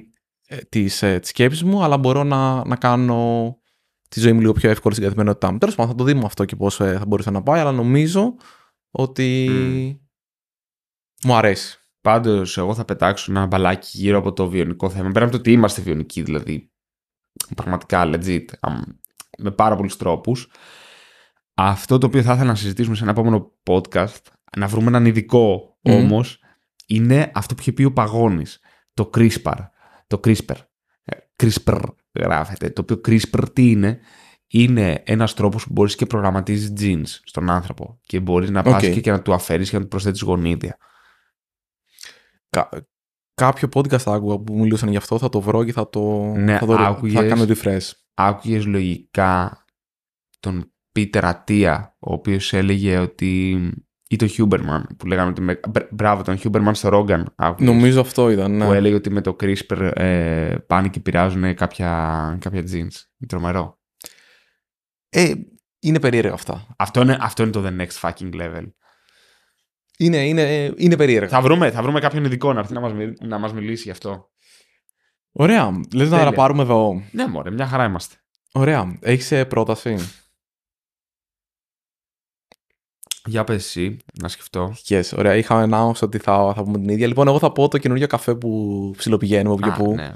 της ε, της, ε, μου, αλλά μπορώ να, να κάνω τη ζωή μου λίγο πιο εύκολη στην καθημερινότητά μου. Τέλος πάντων, θα το δούμε αυτό και πώ ε, θα μπορούσε να πάει, αλλά νομίζω ότι mm. μου αρέσει. Πάντως, εγώ θα πετάξω ένα μπαλάκι γύρω από το βιονικό θέμα. Πέρα από το ότι είμαστε βιονικοί, δηλαδή. Πραγματικά legit. Με πάρα πολλούς τρόπους. Αυτό το οποίο θα ήθελα να συζητήσουμε σε ένα επόμενο podcast, να βρούμε έναν ειδικό mm. όμως, είναι αυτό που είχε πει ο Παγώνης το CRISPR. Το CRISPR. Ε, CRISPR γράφεται. Το οποίο CRISPR τι είναι, είναι ένας τρόπος που μπορείς και προγραμματίζεις genes στον άνθρωπο και μπορείς να okay. πας και, να του αφαιρεί και να του προσθέτεις γονίδια. Κα... Κάποιο podcast άκουγα που μιλούσαν γι' αυτό, θα το βρω και θα το. Ναι, θα, το... Άκουγες, θα κάνω Άκουγες λογικά τον Πίτερ Ατία, ο οποίος έλεγε ότι ή το Huberman που λέγαμε ότι. Με, μπράβο, τον Huberman στο Ρόγκαν. Νομίζω αυτό ήταν. Ναι. Που έλεγε ότι με το CRISPR ε, πάνε και πειράζουν κάποια, κάποια jeans. Τρομερό. Ε, είναι περίεργα αυτά. Αυτό είναι, αυτό είναι το the next fucking level. Είναι, είναι, είναι περίεργα. Θα βρούμε, θα βρούμε κάποιον ειδικό να έρθει να μας, να μας μιλήσει γι' αυτό. Ωραία. Λες Τέλεια. να πάρουμε εδώ. Ναι, μωρέ, μια χαρά είμαστε. Ωραία. Έχεις ε, πρόταση. Για πες εσύ, να σκεφτώ. Yes, ωραία. Είχαμε ένα ότι θα, θα πούμε την ίδια. Λοιπόν, εγώ θα πω το καινούργιο καφέ που ψιλοπηγαίνουμε από που. Ναι.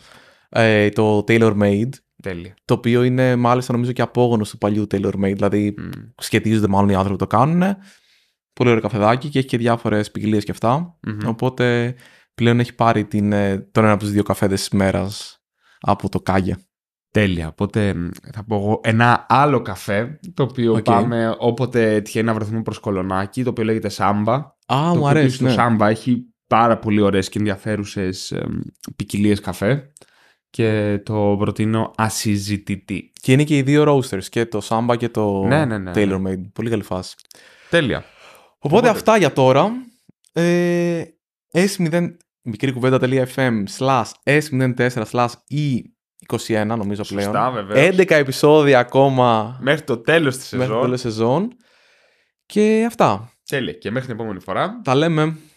Ε, το Taylor Made. Το οποίο είναι μάλιστα νομίζω και απόγονο του παλιού Taylor Made. Δηλαδή mm. σχετίζονται μάλλον οι άνθρωποι που το κάνουν. Πολύ ωραίο καφεδάκι και έχει και διάφορες ποικιλίες και αυτα Οπότε πλέον έχει πάρει την, ε, τον ένα από τους δύο καφέδες της μέρας από το Κάγια. Τέλεια. Οπότε θα πω εγώ ένα άλλο καφέ, το οποίο okay. πάμε όποτε τυχαίνει να βρεθούμε προς Κολονάκι, το οποίο λέγεται Σάμπα. Α, ah, μου αρέσει. Το ναι. Σάμπα έχει πάρα πολύ ωραίες και ενδιαφέρουσες ποικιλίες καφέ και το προτείνω ασυζητητή. Και είναι και οι δύο roasters, και το Σάμπα και το ναι, ναι, ναι. ναι. Tailor-made. Πολύ καλή φάση. Τέλεια. Οπότε, Οπότε. αυτά για τώρα. Ε, S0, μικρή κουβέντα.fm slash S04 slash E 21 νομίζω Σωστά, πλέον. 11 επεισόδια ακόμα. Μέχρι το τέλος της σεζόν. Μέχρι το τέλος σεζόν. Και αυτά. Τέλεια. Και μέχρι την επόμενη φορά. Τα λέμε.